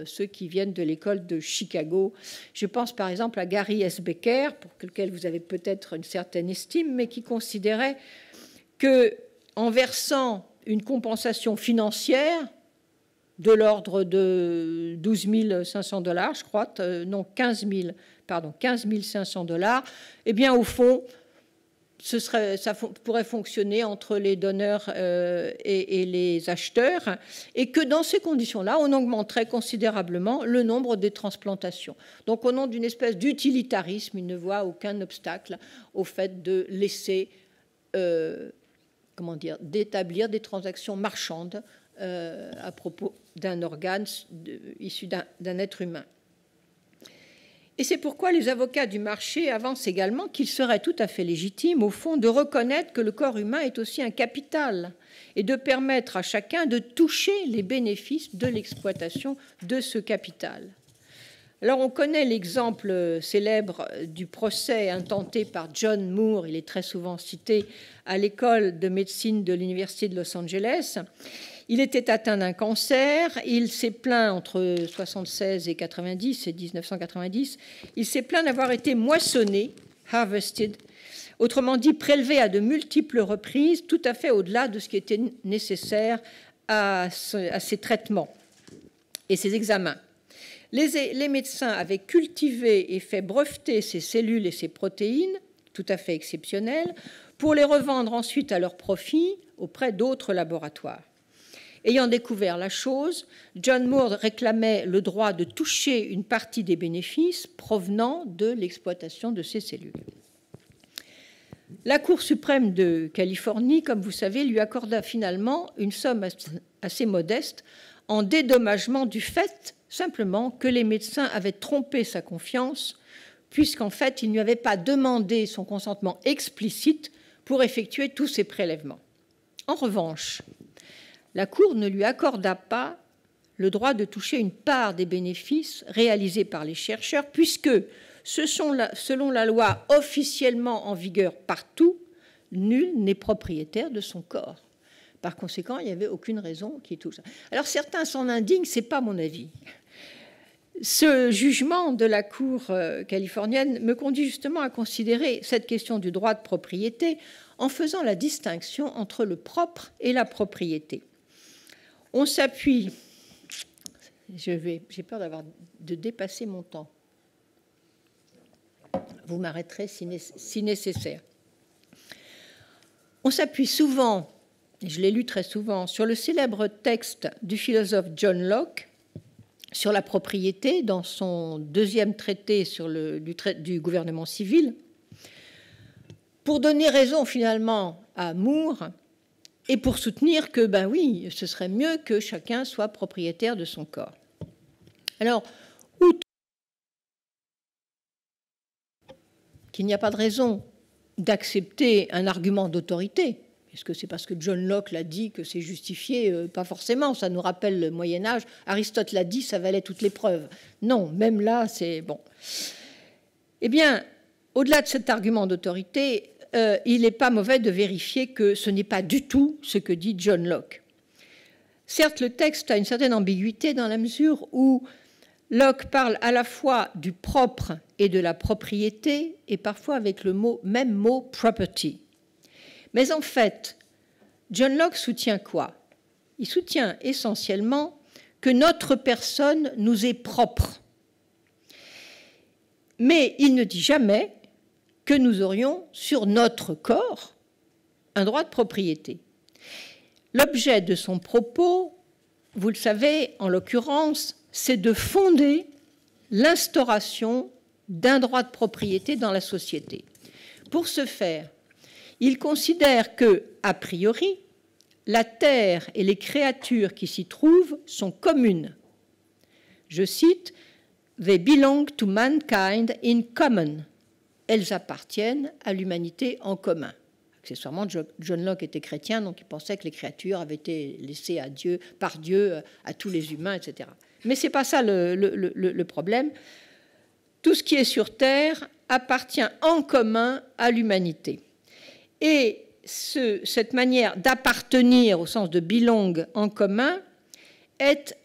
ceux qui viennent de l'école de Chicago. Je pense par exemple à Gary S. Becker, pour lequel vous avez peut-être une certaine estime, mais qui considérait que en versant une compensation financière de l'ordre de 12 500 dollars, je crois, euh, non 15 000, pardon 15 500 dollars. Eh bien, au fond, ce ça pourrait fonctionner entre les donneurs euh, et, les acheteurs, et que dans ces conditions-là, on augmenterait considérablement le nombre des transplantations. Donc, au nom d'une espèce d'utilitarisme, il ne voit aucun obstacle au fait de laisser euh, comment dire, d'établir des transactions marchandes euh, à propos d'un organe issu d'un être humain. Et c'est pourquoi les avocats du marché avancent également qu'il serait tout à fait légitime, au fond, de reconnaître que le corps humain est aussi un capital et de permettre à chacun de toucher les bénéfices de l'exploitation de ce capital. Alors on connaît l'exemple euh, célèbre euh, du procès intenté par John Moore, il est très souvent cité, à l'école de médecine de l'Université de Los Angeles. Il était atteint d'un cancer, il s'est plaint entre 1976 et 90 et 1990, il s'est plaint d'avoir été moissonné, harvested, autrement dit prélevé à de multiples reprises, tout à fait au-delà de ce qui était nécessaire à, à ses traitements et ses examens. Les, médecins avaient cultivé et fait breveter ces cellules et ces protéines, tout à fait exceptionnelles, pour les revendre ensuite à leur profit auprès d'autres laboratoires. Ayant découvert la chose, John Moore réclamait le droit de toucher une partie des bénéfices provenant de l'exploitation de ces cellules. La Cour suprême de Californie, comme vous savez, lui accorda finalement une somme assez modeste en dédommagement du fait simplement que les médecins avaient trompé sa confiance, puisqu'en fait, ils ne lui avaient pas demandé son consentement explicite pour effectuer tous ces prélèvements. En revanche, la Cour ne lui accorda pas le droit de toucher une part des bénéfices réalisés par les chercheurs, puisque, ce sont selon la loi officiellement en vigueur partout, nul n'est propriétaire de son corps. Par conséquent, il n'y avait aucune raison qui touche. Alors certains s'en indignent, c'est pas mon avis. Ce jugement de la Cour euh, californienne me conduit justement à considérer cette question du droit de propriété en faisant la distinction entre le propre et la propriété. On s'appuie, j'ai peur d'avoir de dépasser mon temps. Vous m'arrêterez si, si nécessaire. On s'appuie souvent je l'ai lu très souvent, sur le célèbre texte du philosophe John Locke sur la propriété dans son deuxième traité sur le, du, du gouvernement civil, pour donner raison finalement à Moore et pour soutenir que, ben oui, ce serait mieux que chacun soit propriétaire de son corps. Alors, outre qu'il n'y a pas de raison d'accepter un argument d'autorité, est-ce que c'est parce que John Locke l'a dit que c'est justifié euh, Pas forcément, ça nous rappelle le Moyen Âge. Aristote l'a dit, ça valait toutes les preuves. Non, même là, c'est bon. Eh bien, au-delà de cet argument d'autorité, euh, il n'est pas mauvais de vérifier que ce n'est pas du tout ce que dit John Locke. Certes, le texte a une certaine ambiguïté dans la mesure où Locke parle à la fois du propre et de la propriété, et parfois avec le même mot property. Mais en fait, John Locke soutient quoi Il soutient essentiellement que notre personne nous est propre. Mais il ne dit jamais que nous aurions sur notre corps un droit de propriété. L'objet de son propos, vous le savez, en l'occurrence, c'est de fonder l'instauration d'un droit de propriété dans la société. Pour ce faire, il considère que, a priori, la terre et les créatures qui s'y trouvent sont communes. Je cite They belong to mankind in common. Elles appartiennent à l'humanité en commun. Accessoirement, John Locke était chrétien, donc il pensait que les créatures avaient été laissées à Dieu, par Dieu, euh, à tous les humains, etc. Mais ce n'est pas ça le problème. Tout ce qui est sur Terre appartient en commun à l'humanité. Et cette manière d'appartenir au sens de bilong en commun est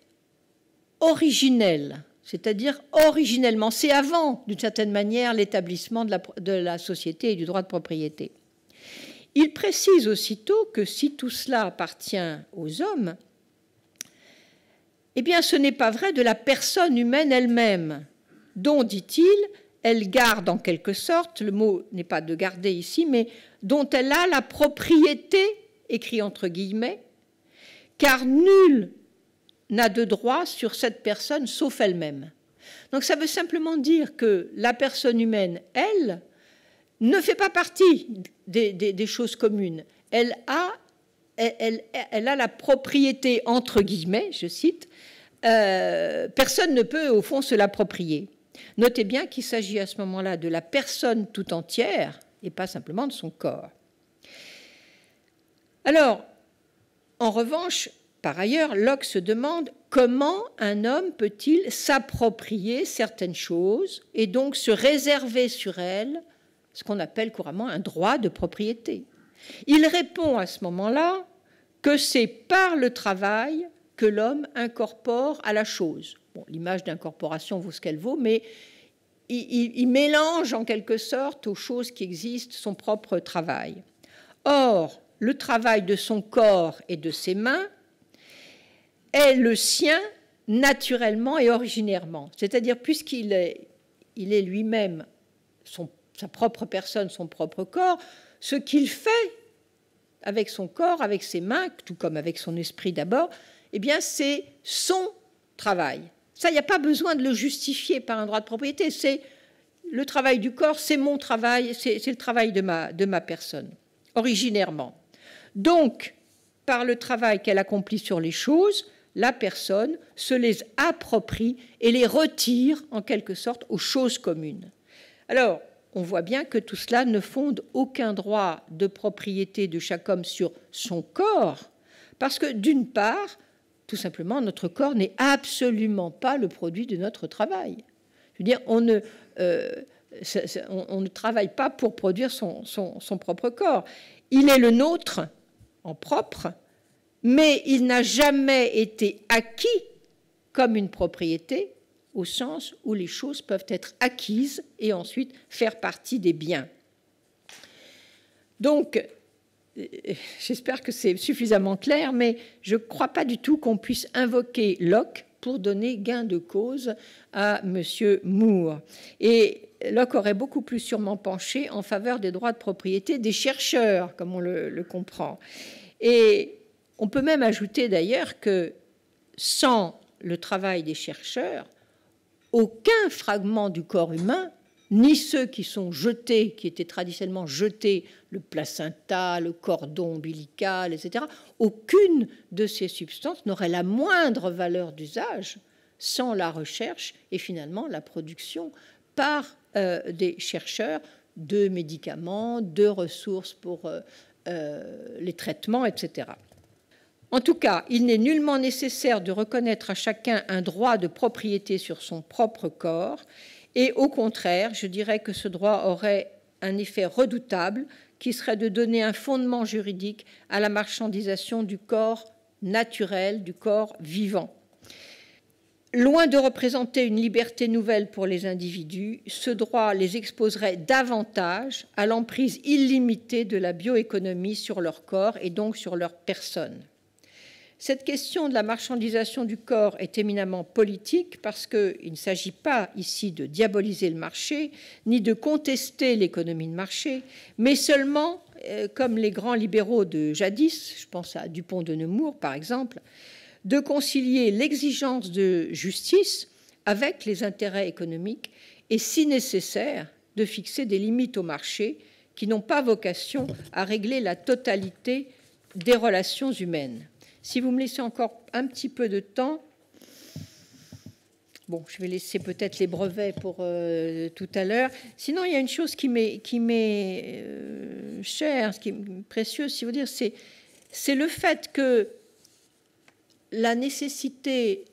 originelle, c'est-à-dire originellement. C'est avant, d'une certaine manière, l'établissement de, de la, société et du droit de propriété. Il précise aussitôt que si tout cela appartient aux hommes, eh bien ce n'est pas vrai de la personne humaine elle-même, dont, dit-il, elle garde en quelque sorte, le mot n'est pas de garder ici, mais dont elle a la propriété, écrit entre guillemets, car nul n'a de droit sur cette personne sauf elle-même. Donc ça veut simplement dire que la personne humaine, elle, ne fait pas partie des, choses communes. Elle a, elle, a la propriété, entre guillemets, je cite, euh, personne ne peut au fond se l'approprier. Notez bien qu'il s'agit à ce moment-là de la personne tout entière et pas simplement de son corps. Alors, en revanche, par ailleurs, Locke se demande comment un homme peut-il s'approprier certaines choses et donc se réserver sur elles ce qu'on appelle couramment un droit de propriété. Il répond à ce moment-là que c'est par le travail que l'homme incorpore à la chose, L'image d'incorporation vaut ce qu'elle vaut, mais il, mélange en quelque sorte aux choses qui existent son propre travail. Or, le travail de son corps et de ses mains est le sien naturellement et originairement. C'est-à-dire, puisqu'il est, est lui-même sa propre personne, son propre corps, ce qu'il fait avec son corps, avec ses mains, tout comme avec son esprit d'abord, eh bien, c'est son travail. Ça, il n'y a pas besoin de le justifier par un droit de propriété. C'est le travail du corps, c'est mon travail, c'est le travail de ma, de ma personne, originairement. Donc, par le travail qu'elle accomplit sur les choses, la personne se les approprie et les retire, en quelque sorte, aux choses communes. Alors, on voit bien que tout cela ne fonde aucun droit de propriété de chaque homme sur son corps, parce que d'une part, tout simplement, notre corps n'est absolument pas le produit de notre travail. Je veux dire, on ne, euh, travaille pas pour produire son, son propre corps. Il est le nôtre en propre, mais il n'a jamais été acquis comme une propriété au sens où les choses peuvent être acquises et ensuite faire partie des biens. Donc, j'espère que c'est suffisamment clair, mais je ne crois pas du tout qu'on puisse invoquer Locke pour donner gain de cause à M. Moore. Et Locke aurait beaucoup plus sûrement penché en faveur des droits de propriété des chercheurs, comme on le, le comprend. Et on peut même ajouter d'ailleurs que sans le travail des chercheurs, aucun fragment du corps humain ni ceux qui sont jetés, qui étaient traditionnellement jetés, le placenta, le cordon ombilical, etc., aucune de ces substances n'aurait la moindre valeur d'usage sans la recherche et finalement la production par euh, des chercheurs de médicaments, de ressources pour euh, euh, les traitements, etc. En tout cas, il n'est nullement nécessaire de reconnaître à chacun un droit de propriété sur son propre corps et au contraire, je dirais que ce droit aurait un effet redoutable qui serait de donner un fondement juridique à la marchandisation du corps naturel, du corps vivant. Loin de représenter une liberté nouvelle pour les individus, ce droit les exposerait davantage à l'emprise illimitée de la bioéconomie sur leur corps et donc sur leur personne. Cette question de la marchandisation du corps est éminemment politique parce qu'il ne s'agit pas ici de diaboliser le marché, ni de contester l'économie de marché, mais seulement, euh, comme les grands libéraux de jadis, je pense à Dupont de Nemours par exemple, de concilier l'exigence de justice avec les intérêts économiques et, si nécessaire, de fixer des limites au marché qui n'ont pas vocation à régler la totalité des relations humaines. Si vous me laissez encore un petit peu de temps, bon, je vais laisser peut-être les brevets pour euh, tout à l'heure. Sinon, il y a une chose qui m'est qui m'est euh, chère, qui est précieuse, si vous dire, c'est c'est le fait que la nécessité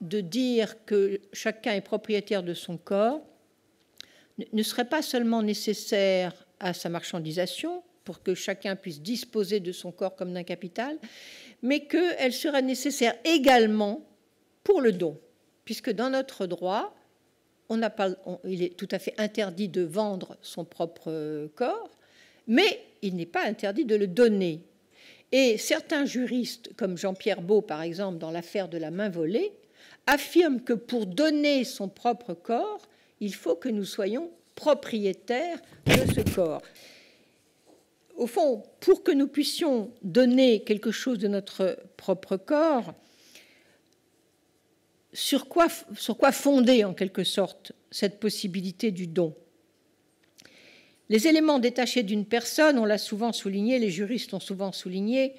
de dire que chacun est propriétaire de son corps ne serait pas seulement nécessaire à sa marchandisation, pour que chacun puisse disposer de son corps comme d'un capital, mais qu'elle sera nécessaire également pour le don, puisque dans notre droit, il est tout à fait interdit de vendre son propre euh, corps, mais il n'est pas interdit de le donner. Et certains juristes, comme Jean-Pierre Beau par exemple, dans l'affaire de la main volée, affirment que pour donner son propre corps, il faut que nous soyons propriétaires de ce corps au fond, pour que nous puissions donner quelque chose de notre propre corps, sur quoi, sur quoi fonder en quelque sorte cette possibilité du don Les éléments détachés d'une personne, on l'a souvent souligné, les juristes ont souvent souligné,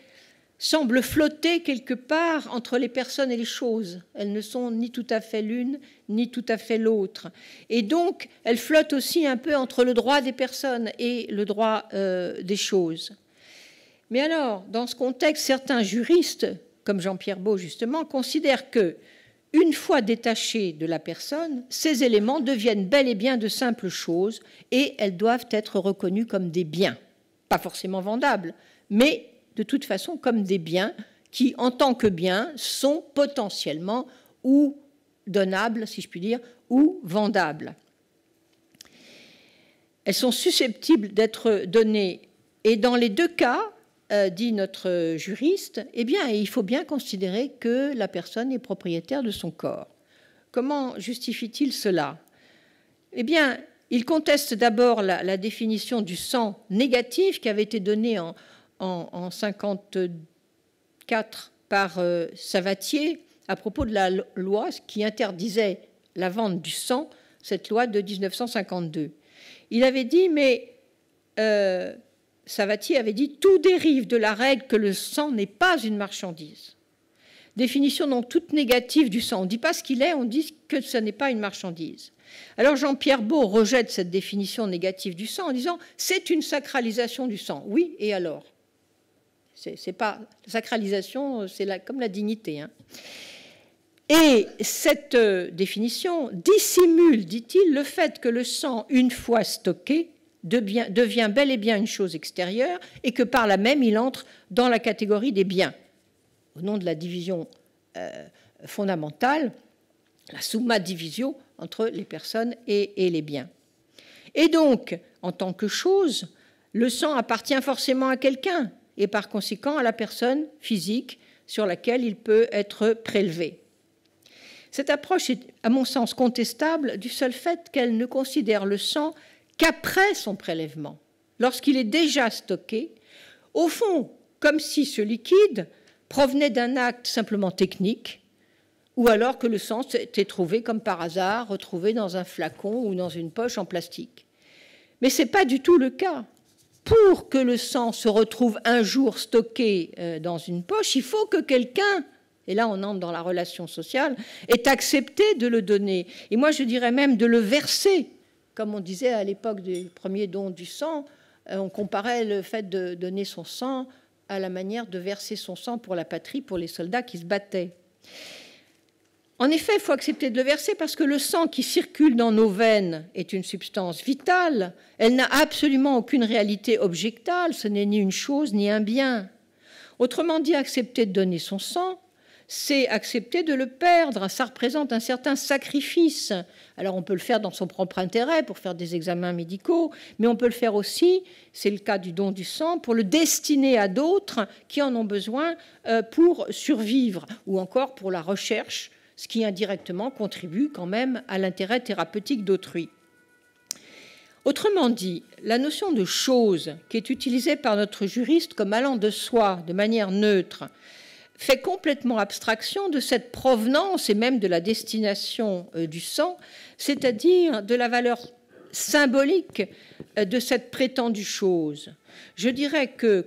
semblent flotter quelque part entre les personnes et les choses. Elles ne sont ni tout à fait l'une, ni tout à fait l'autre. Et donc, elles flottent aussi un peu entre le droit des personnes et le droit euh, des choses. Mais alors, dans ce contexte, certains juristes, comme Jean-Pierre Beau justement, considèrent que, une fois détachés de la personne, ces éléments deviennent bel et bien de simples choses et elles doivent être reconnues comme des biens, pas forcément vendables, mais de toute façon comme des biens qui, en tant que biens, sont potentiellement ou donnables, si je puis dire, ou vendables. Elles sont susceptibles d'être données. Et dans les deux cas, euh, dit notre juriste, eh bien, il faut bien considérer que la personne est propriétaire de son corps. Comment justifie-t-il cela Eh bien, il conteste d'abord la, la, définition du sang négatif qui avait été donnée en, en, 1954 par euh, Savatier à propos de la loi qui interdisait la vente du sang, cette loi de 1952. Il avait dit, mais euh, Savatier avait dit, tout dérive de la règle que le sang n'est pas une marchandise. Définition non toute négative du sang. On ne dit pas ce qu'il est, on dit que ce n'est pas une marchandise. Alors Jean-Pierre Beau rejette cette définition négative du sang en disant c'est une sacralisation du sang. Oui, et alors c'est pas la sacralisation, c'est comme la dignité. Hein. Et cette euh, définition dissimule, dit-il, le fait que le sang, une fois stocké, devient, bel et bien une chose extérieure et que par là même il entre dans la catégorie des biens. Au nom de la division euh, fondamentale, la summa divisio entre les personnes et les biens. Et donc, en tant que chose, le sang appartient forcément à quelqu'un, et par conséquent à la personne physique sur laquelle il peut être prélevé. Cette approche est, à mon sens, contestable du seul fait qu'elle ne considère le sang qu'après son prélèvement, lorsqu'il est déjà stocké, au fond, comme si ce liquide provenait d'un acte simplement technique, ou alors que le sang s'était trouvé comme par hasard, retrouvé dans un flacon ou dans une poche en plastique. Mais ce n'est pas du tout le cas pour que le sang se retrouve un jour stocké euh, dans une poche, il faut que quelqu'un, et là on entre dans la relation sociale, ait accepté de le donner. Et moi je dirais même de le verser, comme on disait à l'époque du premier don du sang, euh, on comparait le fait de donner son sang à la manière de verser son sang pour la patrie, pour les soldats qui se battaient. En effet, il faut accepter de le verser parce que le sang qui circule dans nos veines est une substance vitale. Elle n'a absolument aucune réalité objectale. Ce n'est ni une chose ni un bien. Autrement dit, accepter de donner son sang, c'est accepter de le perdre. Ça représente un certain sacrifice. Alors on peut le faire dans son propre intérêt pour faire des examens médicaux, mais on peut le faire aussi, c'est le cas du don du sang, pour le destiner à d'autres qui en ont besoin euh, pour survivre ou encore pour la recherche ce qui indirectement contribue quand même à l'intérêt thérapeutique d'autrui. Autrement dit, la notion de chose, qui est utilisée par notre juriste comme allant de soi, de manière neutre, fait complètement abstraction de cette provenance et même de la destination euh, du sang, c'est-à-dire de la valeur symbolique euh, de cette prétendue chose. Je dirais que,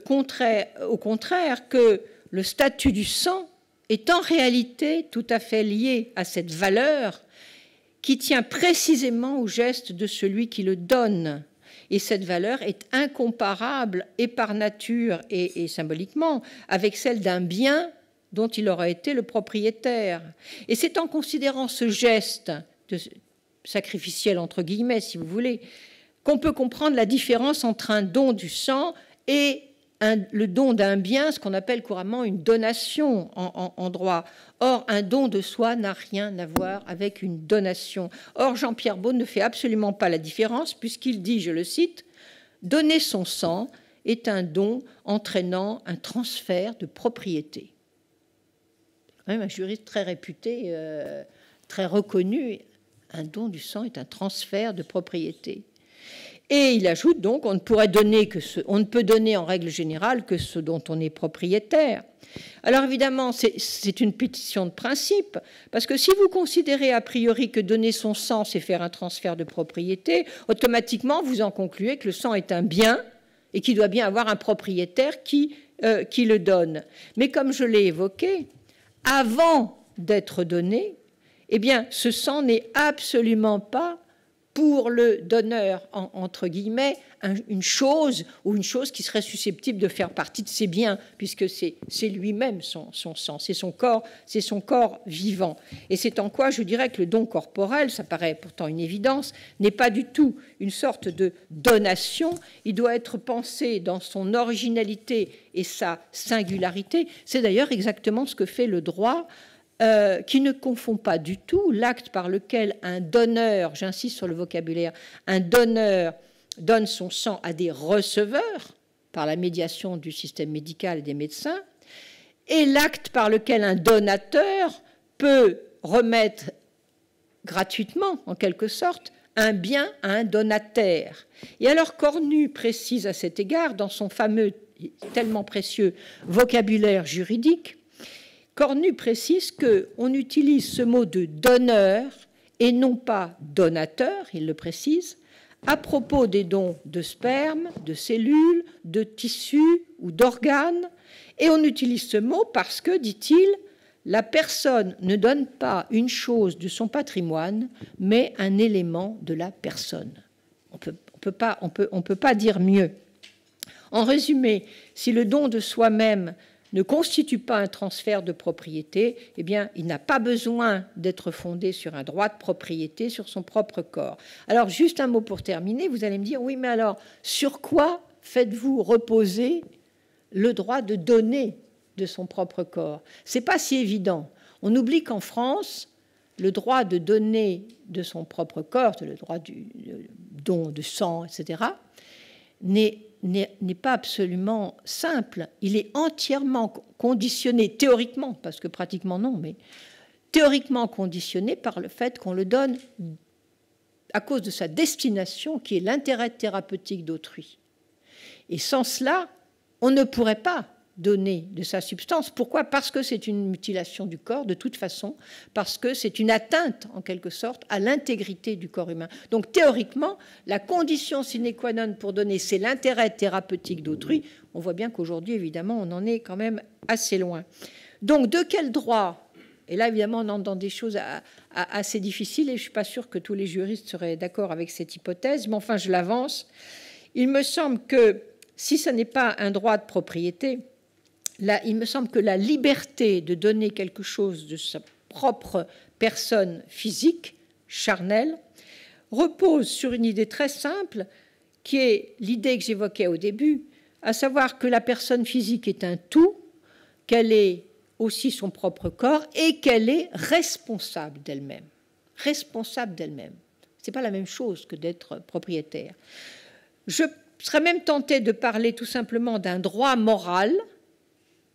au contraire, que le statut du sang est en réalité tout à fait lié à cette valeur qui tient précisément au geste de celui qui le donne. Et cette valeur est incomparable et par nature et, symboliquement avec celle d'un bien dont il aura été le propriétaire. Et c'est en considérant ce geste de, sacrificiel, entre guillemets, si vous voulez, qu'on peut comprendre la différence entre un don du sang et le don d'un bien, ce qu'on appelle couramment une donation en, droit. Or, un don de soi n'a rien à voir avec une donation. Or, Jean-Pierre Beaune ne fait absolument pas la différence, puisqu'il dit, je le cite, Donner son sang est un don entraînant un transfert de propriété. Même un juriste très réputé, euh, très reconnu, un don du sang est un transfert de propriété. Et il ajoute donc, on ne pourrait donner que on ne peut donner en règle générale que ce dont on est propriétaire. Alors évidemment, c'est une pétition de principe, parce que si vous considérez a priori que donner son sang, c'est faire un transfert de propriété, automatiquement, vous en concluez que le sang est un bien et qu'il doit bien avoir un propriétaire qui, euh, qui le donne. Mais comme je l'ai évoqué, avant d'être donné, eh bien, ce sang n'est absolument pas pour le donneur, entre guillemets, une chose ou une chose qui serait susceptible de faire partie de ses biens, puisque c'est lui-même son, son, sang, c'est son corps, c'est son corps vivant. Et c'est en quoi je dirais que le don corporel, ça paraît pourtant une évidence, n'est pas du tout une sorte de donation. Il doit être pensé dans son originalité et sa singularité. C'est d'ailleurs exactement ce que fait le droit euh, qui ne confond pas du tout l'acte par lequel un donneur, j'insiste sur le vocabulaire, un donneur donne son sang à des receveurs par la médiation du système médical et des médecins, et l'acte par lequel un donateur peut remettre gratuitement, en quelque sorte, un bien à un donataire. Et alors Cornu précise à cet égard, dans son fameux, tellement précieux vocabulaire juridique, Cornu précise que on utilise ce mot de donneur et non pas donateur, il le précise, à propos des dons de sperme, de cellules, de tissus ou d'organes, et on utilise ce mot parce que, dit-il, la personne ne donne pas une chose de son patrimoine, mais un élément de la personne. On peut, pas, on peut, on peut pas dire mieux. En résumé, si le don de soi-même ne constitue pas un transfert de propriété, eh bien, il n'a pas besoin d'être fondé sur un droit de propriété sur son propre corps. Alors, juste un mot pour terminer, vous allez me dire, oui, mais alors, sur quoi faites-vous reposer le droit de donner de son propre corps C'est pas si évident. On oublie qu'en France, le droit de donner de son propre corps, le droit du euh, don de sang, etc., n'est n'est pas absolument simple. Il est entièrement conditionné, théoriquement, parce que pratiquement non, mais théoriquement conditionné par le fait qu'on le donne à cause de sa destination, qui est l'intérêt thérapeutique d'autrui. Et sans cela, on ne pourrait pas donner de sa substance. Pourquoi Parce que c'est une mutilation du corps, de toute façon, parce que c'est une atteinte, en quelque sorte, à l'intégrité du corps humain. Donc théoriquement, la condition sine qua non pour donner, c'est l'intérêt thérapeutique d'autrui. On voit bien qu'aujourd'hui, évidemment, on en est quand même assez loin. Donc de quel droit et là, évidemment, on entre dans des choses assez difficiles et je ne suis pas sûre que tous les juristes seraient d'accord avec cette hypothèse, mais enfin, je l'avance. Il me semble que si ce n'est pas un droit de propriété, il me semble que la liberté de donner quelque chose de sa propre personne physique, charnelle, repose sur une idée très simple, qui est l'idée que j'évoquais au début, à savoir que la personne physique est un tout, qu'elle est aussi son propre corps et qu'elle est responsable d'elle-même. Responsable d'elle-même. Ce n'est pas la même chose que d'être propriétaire. Je serais même tenté de parler tout simplement d'un droit moral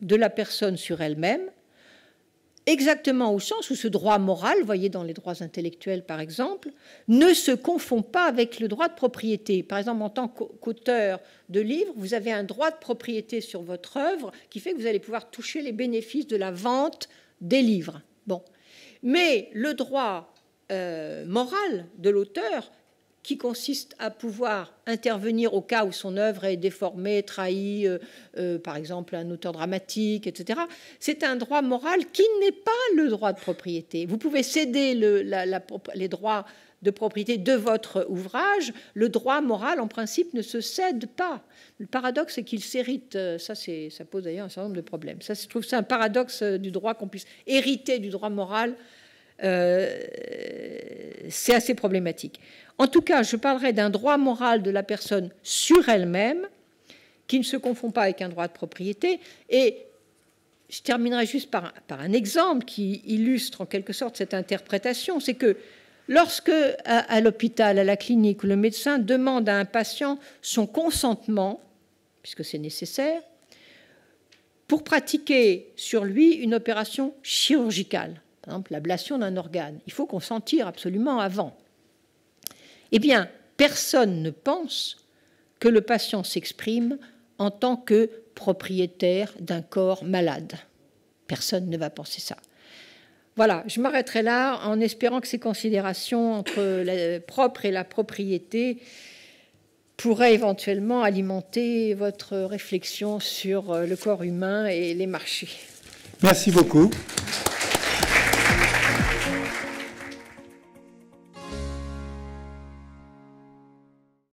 de la personne sur elle-même, exactement au sens où ce droit moral, voyez dans les droits intellectuels par exemple, ne se confond pas avec le droit de propriété. Par exemple, en tant qu'auteur de livres, vous avez un droit de propriété sur votre œuvre qui fait que vous allez pouvoir toucher les bénéfices de la vente des livres. Bon. Mais le droit euh, moral de l'auteur qui consiste à pouvoir intervenir au cas où son œuvre est déformée, trahie, euh, euh, par exemple un auteur dramatique, etc. C'est un droit moral qui n'est pas le droit de propriété. Vous pouvez céder la, les droits de propriété de votre ouvrage, le droit moral, en principe, ne se cède pas. Le paradoxe, c'est qu'il s'hérite. Euh, ça, ça pose d'ailleurs un certain nombre de problèmes. Ça, se trouve ça un paradoxe du droit qu'on puisse hériter du droit moral. c'est assez problématique. En tout cas, je parlerai d'un droit moral de la personne sur elle-même, qui ne se confond pas avec un droit de propriété. Et je terminerai juste par, un exemple qui illustre en quelque sorte cette interprétation. C'est que lorsque, à l'hôpital, à la clinique, le médecin demande à un patient son consentement, puisque c'est nécessaire, pour pratiquer sur lui une opération chirurgicale, par exemple l'ablation d'un organe. Il faut consentir absolument avant. Eh bien, personne ne pense que le patient s'exprime en tant que propriétaire d'un corps malade. Personne ne va penser ça. Voilà, je m'arrêterai là en espérant que ces considérations entre la propre et la propriété pourraient éventuellement alimenter votre réflexion sur le corps humain et les marchés. Merci beaucoup.